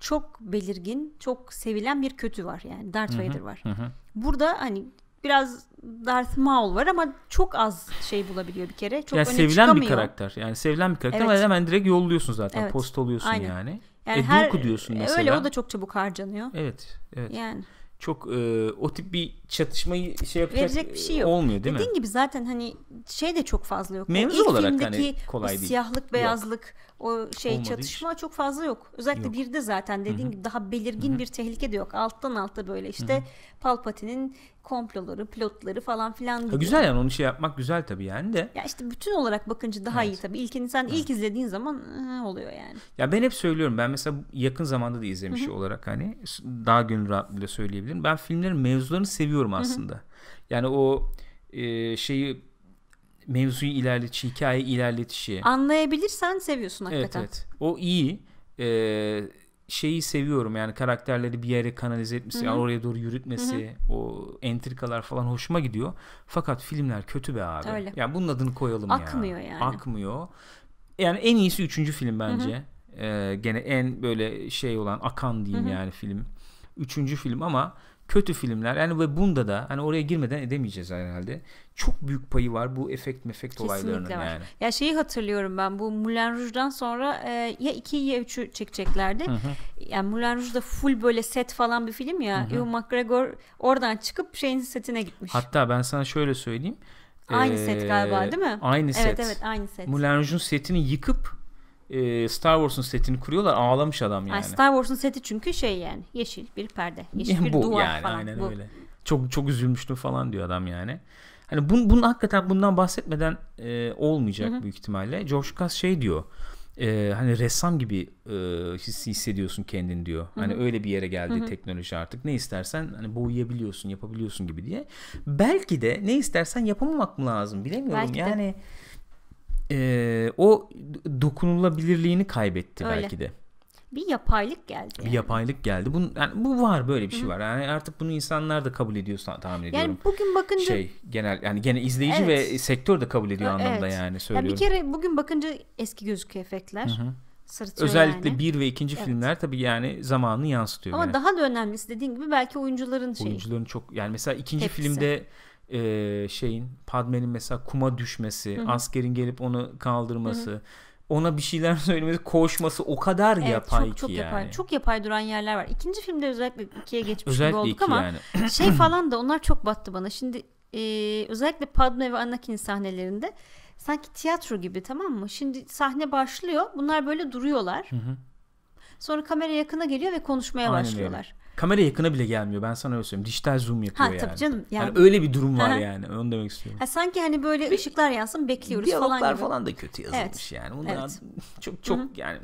çok belirgin, çok sevilen bir kötü var yani Darth Vader hı hı, var. Hı. Burada hani biraz Darth Maul var ama çok az şey bulabiliyor bir kere. Çok yani öne sevilen çıkamıyor. bir karakter. Yani sevilen bir karakter evet. ama hemen direkt yolluyorsun zaten. Evet. Post oluyorsun Aynen. yani. Yani e, her, diyorsun e, mesela. Öyle o da çok çabuk harcanıyor. Evet. Evet. Yani çok e, o tip bir çatışmayı şey yapacak Verecek bir şey yok. olmuyor değil Dediğin mi? gibi zaten hani şey de çok fazla yok. Mevzu hani o olarak hani kolay değil. siyahlık beyazlık yok. o şey Olmadı çatışma hiç. çok fazla yok. Özellikle yok. birde zaten dediğin Hı-hı. gibi daha belirgin Hı-hı. bir tehlike de yok. Alttan alta böyle işte Hı-hı. Palpatine'in komploları, pilotları falan filan gibi. Ha, güzel yani onu şey yapmak güzel tabii yani de. Ya işte bütün olarak bakınca daha evet. iyi tabii. İlkini sen evet. ilk izlediğin zaman e, oluyor yani. Ya ben hep söylüyorum ben mesela yakın zamanda da izlemiş Hı-hı. olarak hani daha gönül rahatlığıyla söyleyebilirim. Ben filmlerin mevzularını seviyorum aslında. Hı-hı. Yani o e, şeyi mevzuyu ilerletiş, hikaye ilerletişi. Anlayabilirsen seviyorsun hakikaten. Evet evet. O iyi. Ee, şeyi seviyorum yani karakterleri bir yere kanalize etmesi, yani oraya doğru yürütmesi, Hı-hı. o entrikalar falan hoşuma gidiyor. Fakat filmler kötü be abi. Öyle. Yani bunun adını koyalım Akmıyor ya. yani. Akmıyor. Yani en iyisi üçüncü film bence. Ee, gene en böyle şey olan akan diyeyim Hı-hı. yani film. Üçüncü film ama kötü filmler yani ve bunda da hani oraya girmeden edemeyeceğiz herhalde. Çok büyük payı var bu efekt mefekt Kesinlikle olaylarının var. yani. Ya şeyi hatırlıyorum ben bu Moulin Rouge'dan sonra e, ya 2'yi ya 3'ü çekeceklerdi. Hı hı. Yani Moulin Rouge'da full böyle set falan bir film ya. Hı hı. Ewan McGregor oradan çıkıp şeyin setine gitmiş. Hatta ben sana şöyle söyleyeyim. Aynı ee, set galiba değil mi? Aynı evet, set. Evet evet aynı set. Moulin Rouge'un setini yıkıp e, Star Wars'un setini kuruyorlar. Ağlamış adam yani. yani Star Wars'un seti çünkü şey yani yeşil bir perde, yeşil bir bu, duvar yani, falan. Aynen bu. öyle. Çok çok üzülmüştüm falan diyor adam yani. Hani bun, bunun hakikaten bundan bahsetmeden e, olmayacak Hı-hı. büyük ihtimalle. George Lucas şey diyor. E, hani ressam gibi e, hissediyorsun kendini diyor. Hı-hı. Hani öyle bir yere geldi Hı-hı. teknoloji artık. Ne istersen hani boyayabiliyorsun, yapabiliyorsun gibi diye. Belki de ne istersen yapamamak mı lazım bilemiyorum. Belki yani de e, o dokunulabilirliğini kaybetti Öyle. belki de. Bir yapaylık geldi. Yani. Bir yapaylık geldi. Bunun, yani bu var böyle bir şey Hı-hı. var. Yani artık bunu insanlar da kabul ediyor tahmin ediyorum. Yani bugün bakınca şey genel yani gene izleyici evet. ve sektör de kabul ediyor evet. anlamda yani söylüyorum. Yani bir kere bugün bakınca eski gözüküyor efektler. Hı-hı. Sırıtıyor Özellikle yani. bir ve ikinci evet. filmler tabii yani zamanını yansıtıyor. Ama yani. daha da önemlisi dediğin gibi belki oyuncuların şeyi. Oyuncuların çok yani mesela ikinci Hepsi. filmde e, şeyin Padme'nin mesela kuma düşmesi, Hı-hı. askerin gelip onu kaldırması, Hı-hı. ona bir şeyler söylemesi, koşması o kadar evet, yapay çok, ki çok yani. Yapay, çok yapay duran yerler var. İkinci filmde özellikle ikiye geçmiş özellikle gibi olduk ama yani. şey falan da onlar çok battı bana. Şimdi e, özellikle Padme ve Anakin sahnelerinde sanki tiyatro gibi tamam mı? Şimdi sahne başlıyor. Bunlar böyle duruyorlar. Hı hı. Sonra kamera yakına geliyor ve konuşmaya Aynen başlıyorlar. Öyle kamera yakına bile gelmiyor. Ben sana öyle söyleyeyim. Dijital zoom yapıyor ha, yani. Tabii canım. Yani... yani öyle bir durum var yani. Onu demek istiyorum. Ha, sanki hani böyle ışıklar yansın bekliyoruz Diyaloglar falan gibi. falan da kötü yazılmış evet. yani. Bunlar evet. çok çok Hı-hı. yani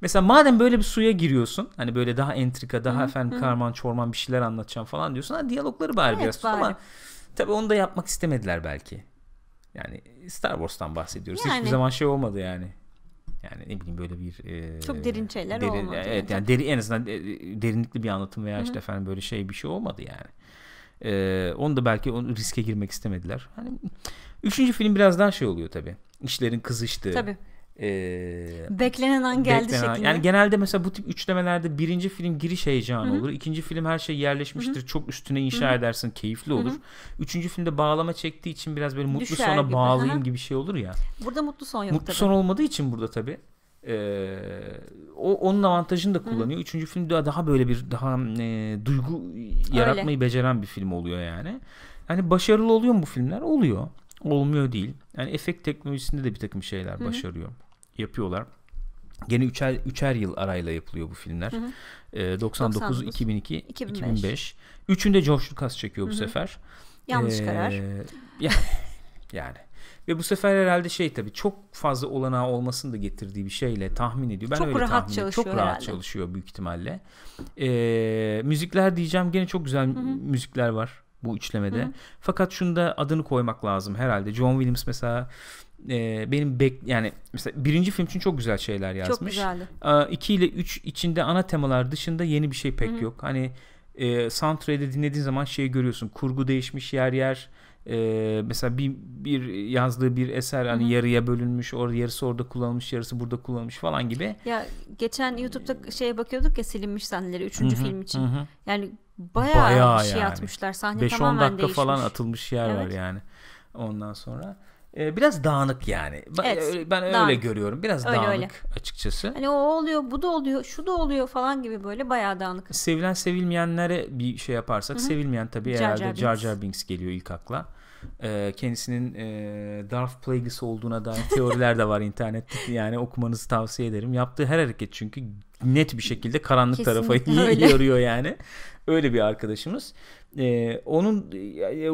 Mesela madem böyle bir suya giriyorsun hani böyle daha entrika daha Hı-hı. efendim karman çorman bir şeyler anlatacağım falan diyorsun ha diyalogları bari evet, biraz bari. ama tabi onu da yapmak istemediler belki. Yani Star Wars'tan bahsediyoruz. Yani, Hiçbir zaman şey olmadı yani. Yani ne bileyim böyle bir e, çok derin şeyler deri, olmadı. Evet yani deri en azından e, e, derinlikli bir anlatım veya Hı-hı. işte efendim böyle şey bir şey olmadı yani. Ee, onu da belki onu riske girmek istemediler. Hani üçüncü film biraz daha şey oluyor tabi. İşlerin kızıştığı. Tabii e, beklenen an geldi beklenen, şeklinde. Yani genelde mesela bu tip üçlemelerde birinci film giriş heyecanı Hı-hı. olur. ikinci film her şey yerleşmiştir. Hı-hı. Çok üstüne inşa Hı-hı. edersin. Keyifli olur. Hı-hı. Üçüncü filmde bağlama çektiği için biraz böyle mutlu Düşer sona gibi. bağlayayım Hı-hı. gibi şey olur ya. Burada mutlu son yok Mutlu tabii. son olmadığı için burada tabii. Ee, o onun avantajını da kullanıyor. Hı. Üçüncü film daha, daha böyle bir daha e, duygu yaratmayı Öyle. beceren bir film oluyor yani. Yani başarılı oluyor mu bu filmler? Oluyor. Olmuyor değil. Yani efekt teknolojisinde de bir takım şeyler Hı. başarıyor yapıyorlar. Gene üçer, üçer yıl arayla yapılıyor bu filmler. Hı hı. 99, 99, 2002, 2005. 2005. Üçünde George Lucas çekiyor bu hı hı. sefer. Yanlış ee, karar. Ya, yani. Ve bu sefer herhalde şey tabii çok fazla olanağı olmasını da getirdiği bir şeyle tahmin ediyor. Ben çok öyle rahat tahmin ediyorum. Çok herhalde. rahat çalışıyor büyük ihtimalle. Ee, müzikler diyeceğim gene çok güzel Hı-hı. müzikler var bu üçlemede. Hı-hı. Fakat şunda adını koymak lazım herhalde. John Williams mesela e, benim bek yani mesela birinci film için çok güzel şeyler yazmış. Çok güzeldi. E, ee, 2 ile üç içinde ana temalar dışında yeni bir şey pek Hı-hı. yok. Hani e, soundtrack'de dinlediğin zaman şeyi görüyorsun. Kurgu değişmiş yer yer. E, mesela bir, bir yazdığı bir eser hani Hı-hı. yarıya bölünmüş. Or, yarısı orada kullanılmış, yarısı burada kullanılmış falan gibi. Ya geçen YouTube'da şeye bakıyorduk ya silinmiş sahneleri 3. film için. Hı-hı. Yani bayağı, bayağı bir şey yani. atmışlar. Sahne 5-10 tamamen dakika değişmiş. falan atılmış yer evet. var yani. Ondan sonra ee, biraz dağınık yani. Ben, öyle, dağınık. görüyorum. Biraz öyle, dağınık öyle. açıkçası. Hani o oluyor, bu da oluyor, şu da oluyor falan gibi böyle bayağı dağınık. Sevilen sevilmeyenlere bir şey yaparsak Hı-hı. sevilmeyen tabii Jar herhalde Jar Jar Binks geliyor ilk akla. E, kendisinin e, Darth Plagueis olduğuna dair teoriler de var internette. Yani okumanızı tavsiye ederim. Yaptığı her hareket çünkü net bir şekilde karanlık Kesinlikle tarafa öyle. yarıyor yani. Öyle bir arkadaşımız. Ee, onun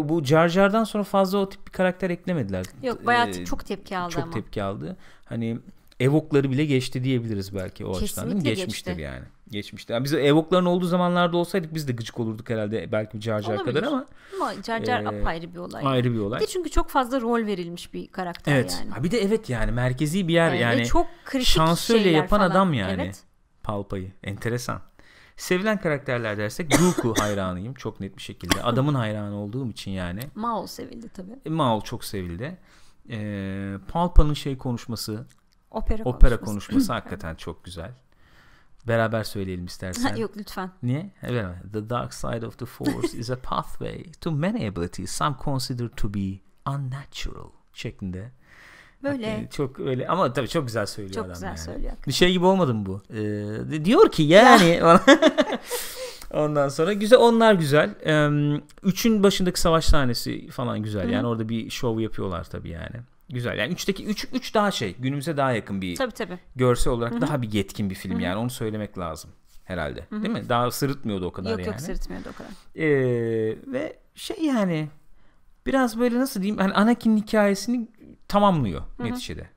bu Jar Jar'dan sonra fazla o tip bir karakter eklemediler. Yok bayağı ee, çok tepki aldı çok ama. Çok tepki aldı. Hani evokları bile geçti diyebiliriz belki o Kesinlikle açıdan değil Geçmiştir geçti. yani geçmişte. Yani biz evokların olduğu zamanlarda olsaydık biz de gıcık olurduk herhalde belki Car Car kadar ama. Ama Car Car e, ee, apayrı bir olay. Ayrı bir olay. Bir de çünkü çok fazla rol verilmiş bir karakter evet. yani. Ha bir de evet yani merkezi bir yer ee, yani. Çok kritik Şansölye yapan falan. adam yani. Evet. Palpa'yı. Enteresan. Sevilen karakterler dersek Goku hayranıyım çok net bir şekilde. Adamın hayranı olduğum için yani. Maul sevildi tabii. E, Maul çok sevildi. E, Palpa'nın şey konuşması opera, opera konuşması, konuşması hakikaten çok güzel. Beraber söyleyelim istersen. Yok lütfen. Niye? Evet. The dark side of the force is a pathway to many abilities some consider to be unnatural şeklinde. Böyle. Yani çok öyle ama tabii çok güzel söylüyor çok adam. Çok güzel yani. söylüyor. Bir şey gibi olmadı mı bu? Ee, diyor ki yani Ondan sonra güzel onlar güzel. Üçün başındaki savaş sahnesi falan güzel. Hı-hı. Yani orada bir şov yapıyorlar tabii yani. Güzel. Yani 3'teki 3 3 daha şey günümüze daha yakın bir tabii, tabii. görsel olarak Hı-hı. daha bir yetkin bir film Hı-hı. yani onu söylemek lazım herhalde. Hı-hı. Değil mi? Daha sırıtmıyordu o kadar yok, yani. Yok yok sırıtmıyordu o kadar. Ee, ve şey yani biraz böyle nasıl diyeyim hani Anakin'in hikayesini tamamlıyor Hı-hı. neticede.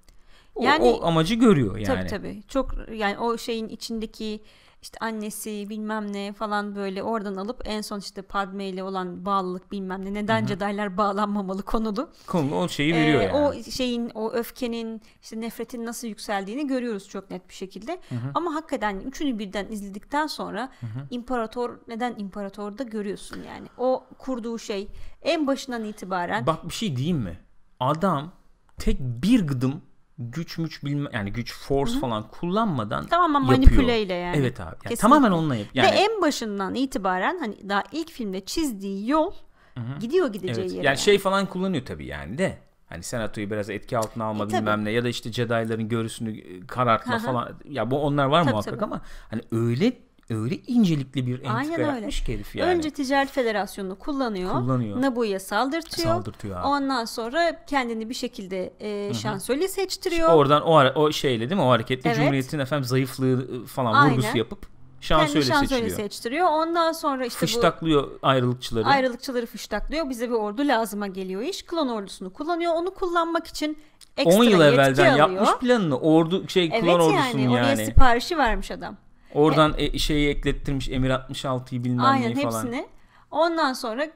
O, yani, o amacı görüyor yani. Tabii tabii. Çok yani o şeyin içindeki işte annesi bilmem ne falan böyle oradan alıp en son işte Padme ile olan bağlılık bilmem ne neden Hı-hı. Jedi'lar bağlanmamalı konulu. Konulu o şeyi ee, veriyor ee, yani. O şeyin o öfkenin işte nefretin nasıl yükseldiğini görüyoruz çok net bir şekilde. Hı-hı. Ama hakikaten üçünü birden izledikten sonra Hı-hı. imparator neden imparator da görüyorsun yani. O kurduğu şey en başından itibaren. Bak bir şey diyeyim mi? Adam tek bir gıdım güç müç bilme yani güç force Hı-hı. falan kullanmadan tamamen manipüleyle yani. Evet abi. Yani tamamen onunla yap. Yani... Ve en başından itibaren hani daha ilk filmde çizdiği yol Hı-hı. gidiyor gideceği evet. yere. Yani, şey falan kullanıyor tabii yani de. Hani senatoyu biraz etki altına alma e, bilmem ne ya da işte Jedi'ların görüsünü karartma Hı-hı. falan. Ya bu onlar var tabii, muhakkak tabii. ama hani öyle öyle incelikli bir entrika Aynen yapmış öyle. ki herif yani. Önce Ticaret Federasyonu'nu kullanıyor. Kullanıyor. Nabu'ya saldırtıyor. Saldırtıyor abi. Ondan sonra kendini bir şekilde e, şansölye seçtiriyor. Oradan o, o şeyle değil mi o hareketle evet. Cumhuriyet'in efendim zayıflığı e, falan Aynen. vurgusu yapıp şansölye Kendini şansölye seçtiriyor. Ondan sonra işte fıştaklıyor bu ayrılıkçıları. Ayrılıkçıları fıştaklıyor. Bize bir ordu lazıma geliyor iş. Klon ordusunu kullanıyor. Onu kullanmak için 10 yıl evvelden yapmış planını. Ordu şey evet klon yani, Evet yani. Oraya siparişi vermiş adam. Oradan evet. e, şeyi eklettirmiş Emir 66'yı bilmem Aynen, neyi falan. Aynen hepsini. Ondan sonra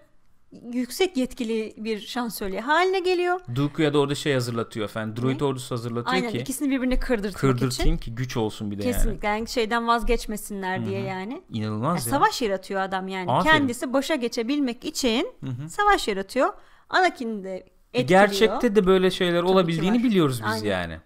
yüksek yetkili bir şansölye haline geliyor. Dooku'ya da orada şey hazırlatıyor efendim. Droid ne? ordusu hazırlatıyor Aynen, ki. Aynen ikisini birbirine kırdırtmak kırdırtayım için. ki güç olsun bir de Kesinlikle yani. yani şeyden vazgeçmesinler Hı-hı. diye yani. İnanılmaz yani ya. Savaş yaratıyor adam yani. Aferin. Kendisi başa geçebilmek için Hı-hı. savaş yaratıyor. Anakin de etkiliyor. Gerçekte de böyle şeyler Tabii olabildiğini biliyoruz biz Aynen. yani.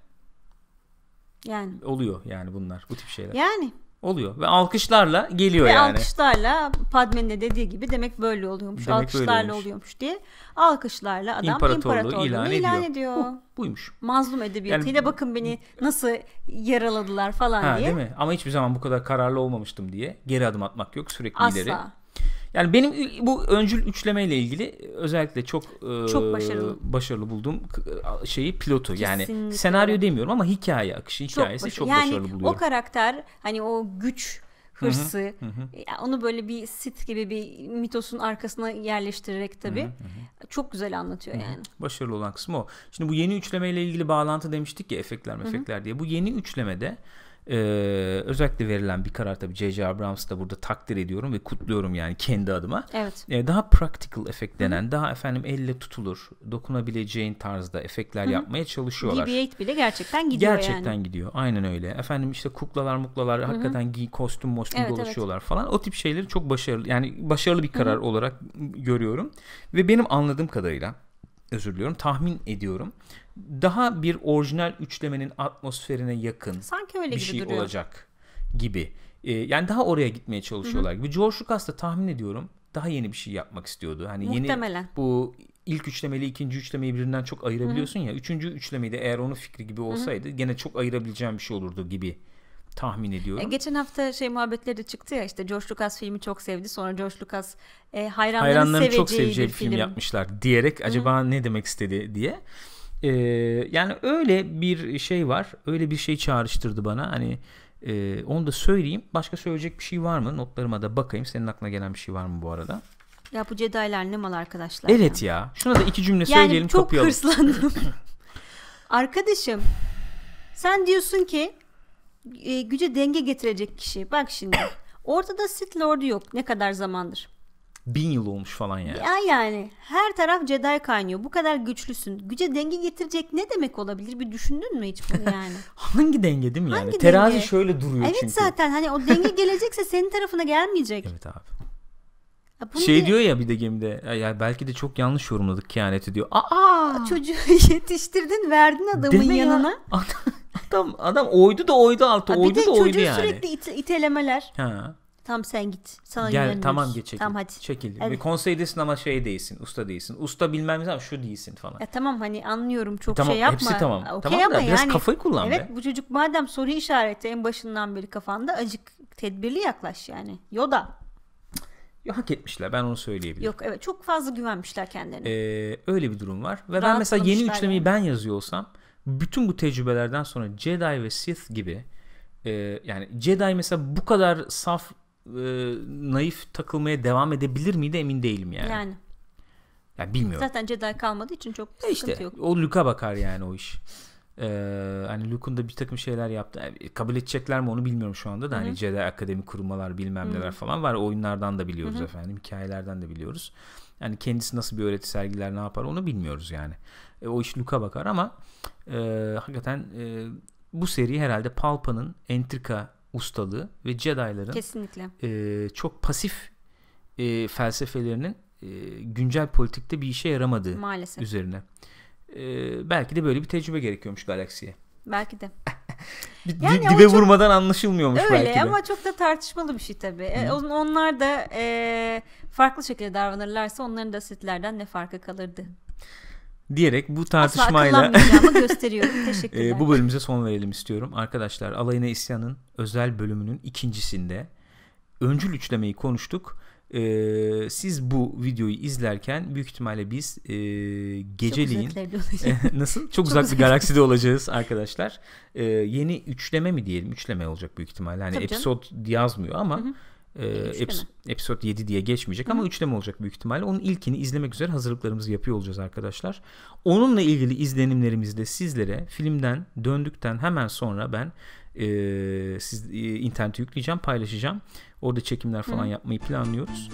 Yani. Oluyor yani bunlar bu tip şeyler. Yani oluyor ve alkışlarla geliyor ve yani. alkışlarla Padme'nin de dediği gibi demek böyle oluyormuş. Demek alkışlarla böyle oluyormuş diye. Alkışlarla adam imparatorluğu, imparatorluğu ilan, ilan ediyor. ediyor. Oh, buymuş. Mazlum edebiyatıyla yani, bakın beni nasıl yaraladılar falan ha, diye. Değil mi? Ama hiçbir zaman bu kadar kararlı olmamıştım diye geri adım atmak yok sürekli Asla. ileri. Asla. Yani benim bu öncül üçlemeyle ilgili özellikle çok, e, çok başarılı. başarılı bulduğum şeyi pilotu. Kesinlikle. Yani senaryo demiyorum ama hikaye akışı hikayesi çok, başarılı. çok yani başarılı buluyorum. Yani o karakter hani o güç hırsı hı hı hı. onu böyle bir sit gibi bir mitosun arkasına yerleştirerek tabi çok güzel anlatıyor hı hı. yani. Başarılı olan kısmı o. Şimdi bu yeni üçlemeyle ilgili bağlantı demiştik ya efektler mefekler hı hı. diye. Bu yeni üçlemede ee, özellikle verilen bir karar tabii J.J. Abrams'ı da burada takdir ediyorum ve kutluyorum yani kendi adıma. Evet. Ee, daha practical efekt denen, Hı-hı. daha efendim elle tutulur, dokunabileceğin tarzda efektler Hı-hı. yapmaya çalışıyorlar. BB-8 bile gerçekten gidiyor Gerçekten yani. gidiyor. Aynen öyle. Efendim işte kuklalar muklalar Hı-hı. hakikaten giy kostüm mostüm evet, dolaşıyorlar evet. falan. O tip şeyleri çok başarılı yani başarılı bir karar Hı-hı. olarak görüyorum. Ve benim anladığım kadarıyla özür diliyorum tahmin ediyorum. Daha bir orijinal üçlemenin atmosferine yakın Sanki öyle bir gibi şey duruyor. olacak gibi. Ee, yani daha oraya gitmeye çalışıyorlar Hı-hı. gibi. George Lucas da tahmin ediyorum daha yeni bir şey yapmak istiyordu. Hani Muhtemelen. yeni bu ilk üçlemeli ikinci üçlemeyi birinden çok ayırabiliyorsun Hı-hı. ya. Üçüncü üçlemeyi de eğer onun fikri gibi olsaydı Hı-hı. gene çok ayırabileceğim bir şey olurdu gibi tahmin ediyorum. E, geçen hafta şey muhabbetleri de çıktı ya işte George Lucas filmi çok sevdi. Sonra George Lucas e, hayranların, hayranların çok seveceği bir film, film yapmışlar diyerek acaba Hı-hı. ne demek istedi diye. Ee, yani öyle bir şey var. Öyle bir şey çağrıştırdı bana. Hani e, onu da söyleyeyim. Başka söyleyecek bir şey var mı? Notlarıma da bakayım. Senin aklına gelen bir şey var mı bu arada? Ya bu Jedi'ler ne mal arkadaşlar. Evet ya. ya. Şuna da iki cümle söyleyelim. Yani çok kapayalım. hırslandım. Arkadaşım sen diyorsun ki e, güce denge getirecek kişi. Bak şimdi ortada Sith Lord'u yok ne kadar zamandır. Bin yıl olmuş falan yani. Ya yani her taraf Jedi kaynıyor. Bu kadar güçlüsün. Güce denge getirecek ne demek olabilir? Bir düşündün mü hiç bunu yani? Hangi denge değil mi Hangi yani? Denge? Terazi şöyle duruyor evet çünkü. Evet zaten hani o denge gelecekse senin tarafına gelmeyecek. Evet abi. şey diye... diyor ya bir de gemide ya belki de çok yanlış yorumladık kehaneti diyor. Aa! Çocuğu yetiştirdin verdin adamın yanına. Ya. Adam adam oydu da oydu altı. oydu da oydu yani. Bir de sürekli it- itelemeler. Ha. Tam sen git. Sana Gel güveniyoruz. tamam geç çekil. Tamam hadi. Çekil. Evet. Bir konseydesin ama şey değilsin. Usta değilsin. Usta bilmem ne ama şu değilsin falan. Ya tamam hani anlıyorum çok tamam, şey yapma. Hepsi tamam. Okay tamam da biraz yani, kafayı kullan evet, be. bu çocuk madem soru işareti en başından beri kafanda acık tedbirli yaklaş yani. Yoda. Ya, hak etmişler ben onu söyleyebilirim. Yok evet çok fazla güvenmişler kendilerine. Ee, öyle bir durum var. Ve ben mesela yeni üçlemeyi yani. ben yazıyor olsam bütün bu tecrübelerden sonra Jedi ve Sith gibi e, yani Jedi mesela bu kadar saf e, naif takılmaya devam edebilir miydi emin değilim yani. Yani. Ya bilmiyorum. Zaten Jedi kalmadığı için çok e sıkıntı işte, yok. O Luke'a bakar yani o iş. Ee, hani Luke'un da bir takım şeyler yaptı. Yani e, kabul edecekler mi onu bilmiyorum şu anda da. Hı-hı. Hani Jedi Akademi kurumalar bilmem Hı-hı. neler falan var. Oyunlardan da biliyoruz Hı-hı. efendim. Hikayelerden de biliyoruz. Yani kendisi nasıl bir öğreti sergiler ne yapar onu bilmiyoruz yani. E, o iş Luka bakar ama e, hakikaten e, bu seri herhalde Palpa'nın entrika ustalığı ve Jedi'ların kesinlikle e, çok pasif e, felsefelerinin e, güncel politikte bir işe yaramadığı Maalesef. üzerine. E, belki de böyle bir tecrübe gerekiyormuş galaksiye. Belki de. bir yani dibe çok, vurmadan anlaşılmıyormuş öyle, belki de. Öyle ama çok da tartışmalı bir şey tabii. E, onlar da e, farklı şekilde davranırlarsa onların da asitlerden ne farkı kalırdı diyerek bu tartışmayla gösteriyorum. Teşekkürler. e, bu bölümümüze son verelim istiyorum. Arkadaşlar Alayına İsyan'ın özel bölümünün ikincisinde öncül üçlemeyi konuştuk. Ee, siz bu videoyu izlerken büyük ihtimalle biz e, geceliğin çok nasıl çok, çok uzak, uzak bir galakside olacağız arkadaşlar. Ee, yeni üçleme mi diyelim? Üçleme olacak büyük ihtimalle. Hani episod canım. yazmıyor ama hı hı e, eps- episode 7 diye geçmeyecek ama üçleme olacak büyük ihtimalle. Onun ilkini izlemek üzere hazırlıklarımızı yapıyor olacağız arkadaşlar. Onunla ilgili izlenimlerimizde sizlere filmden döndükten hemen sonra ben e, siz e, internete yükleyeceğim, paylaşacağım. Orada çekimler falan Hı. yapmayı planlıyoruz.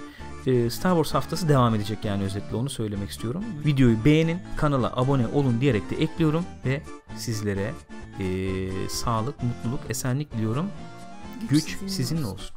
E, Star Wars haftası devam edecek yani özetle onu söylemek istiyorum. Videoyu beğenin, kanala abone olun diyerek de ekliyorum ve sizlere e, sağlık, mutluluk, esenlik diliyorum güç sizinle olsun.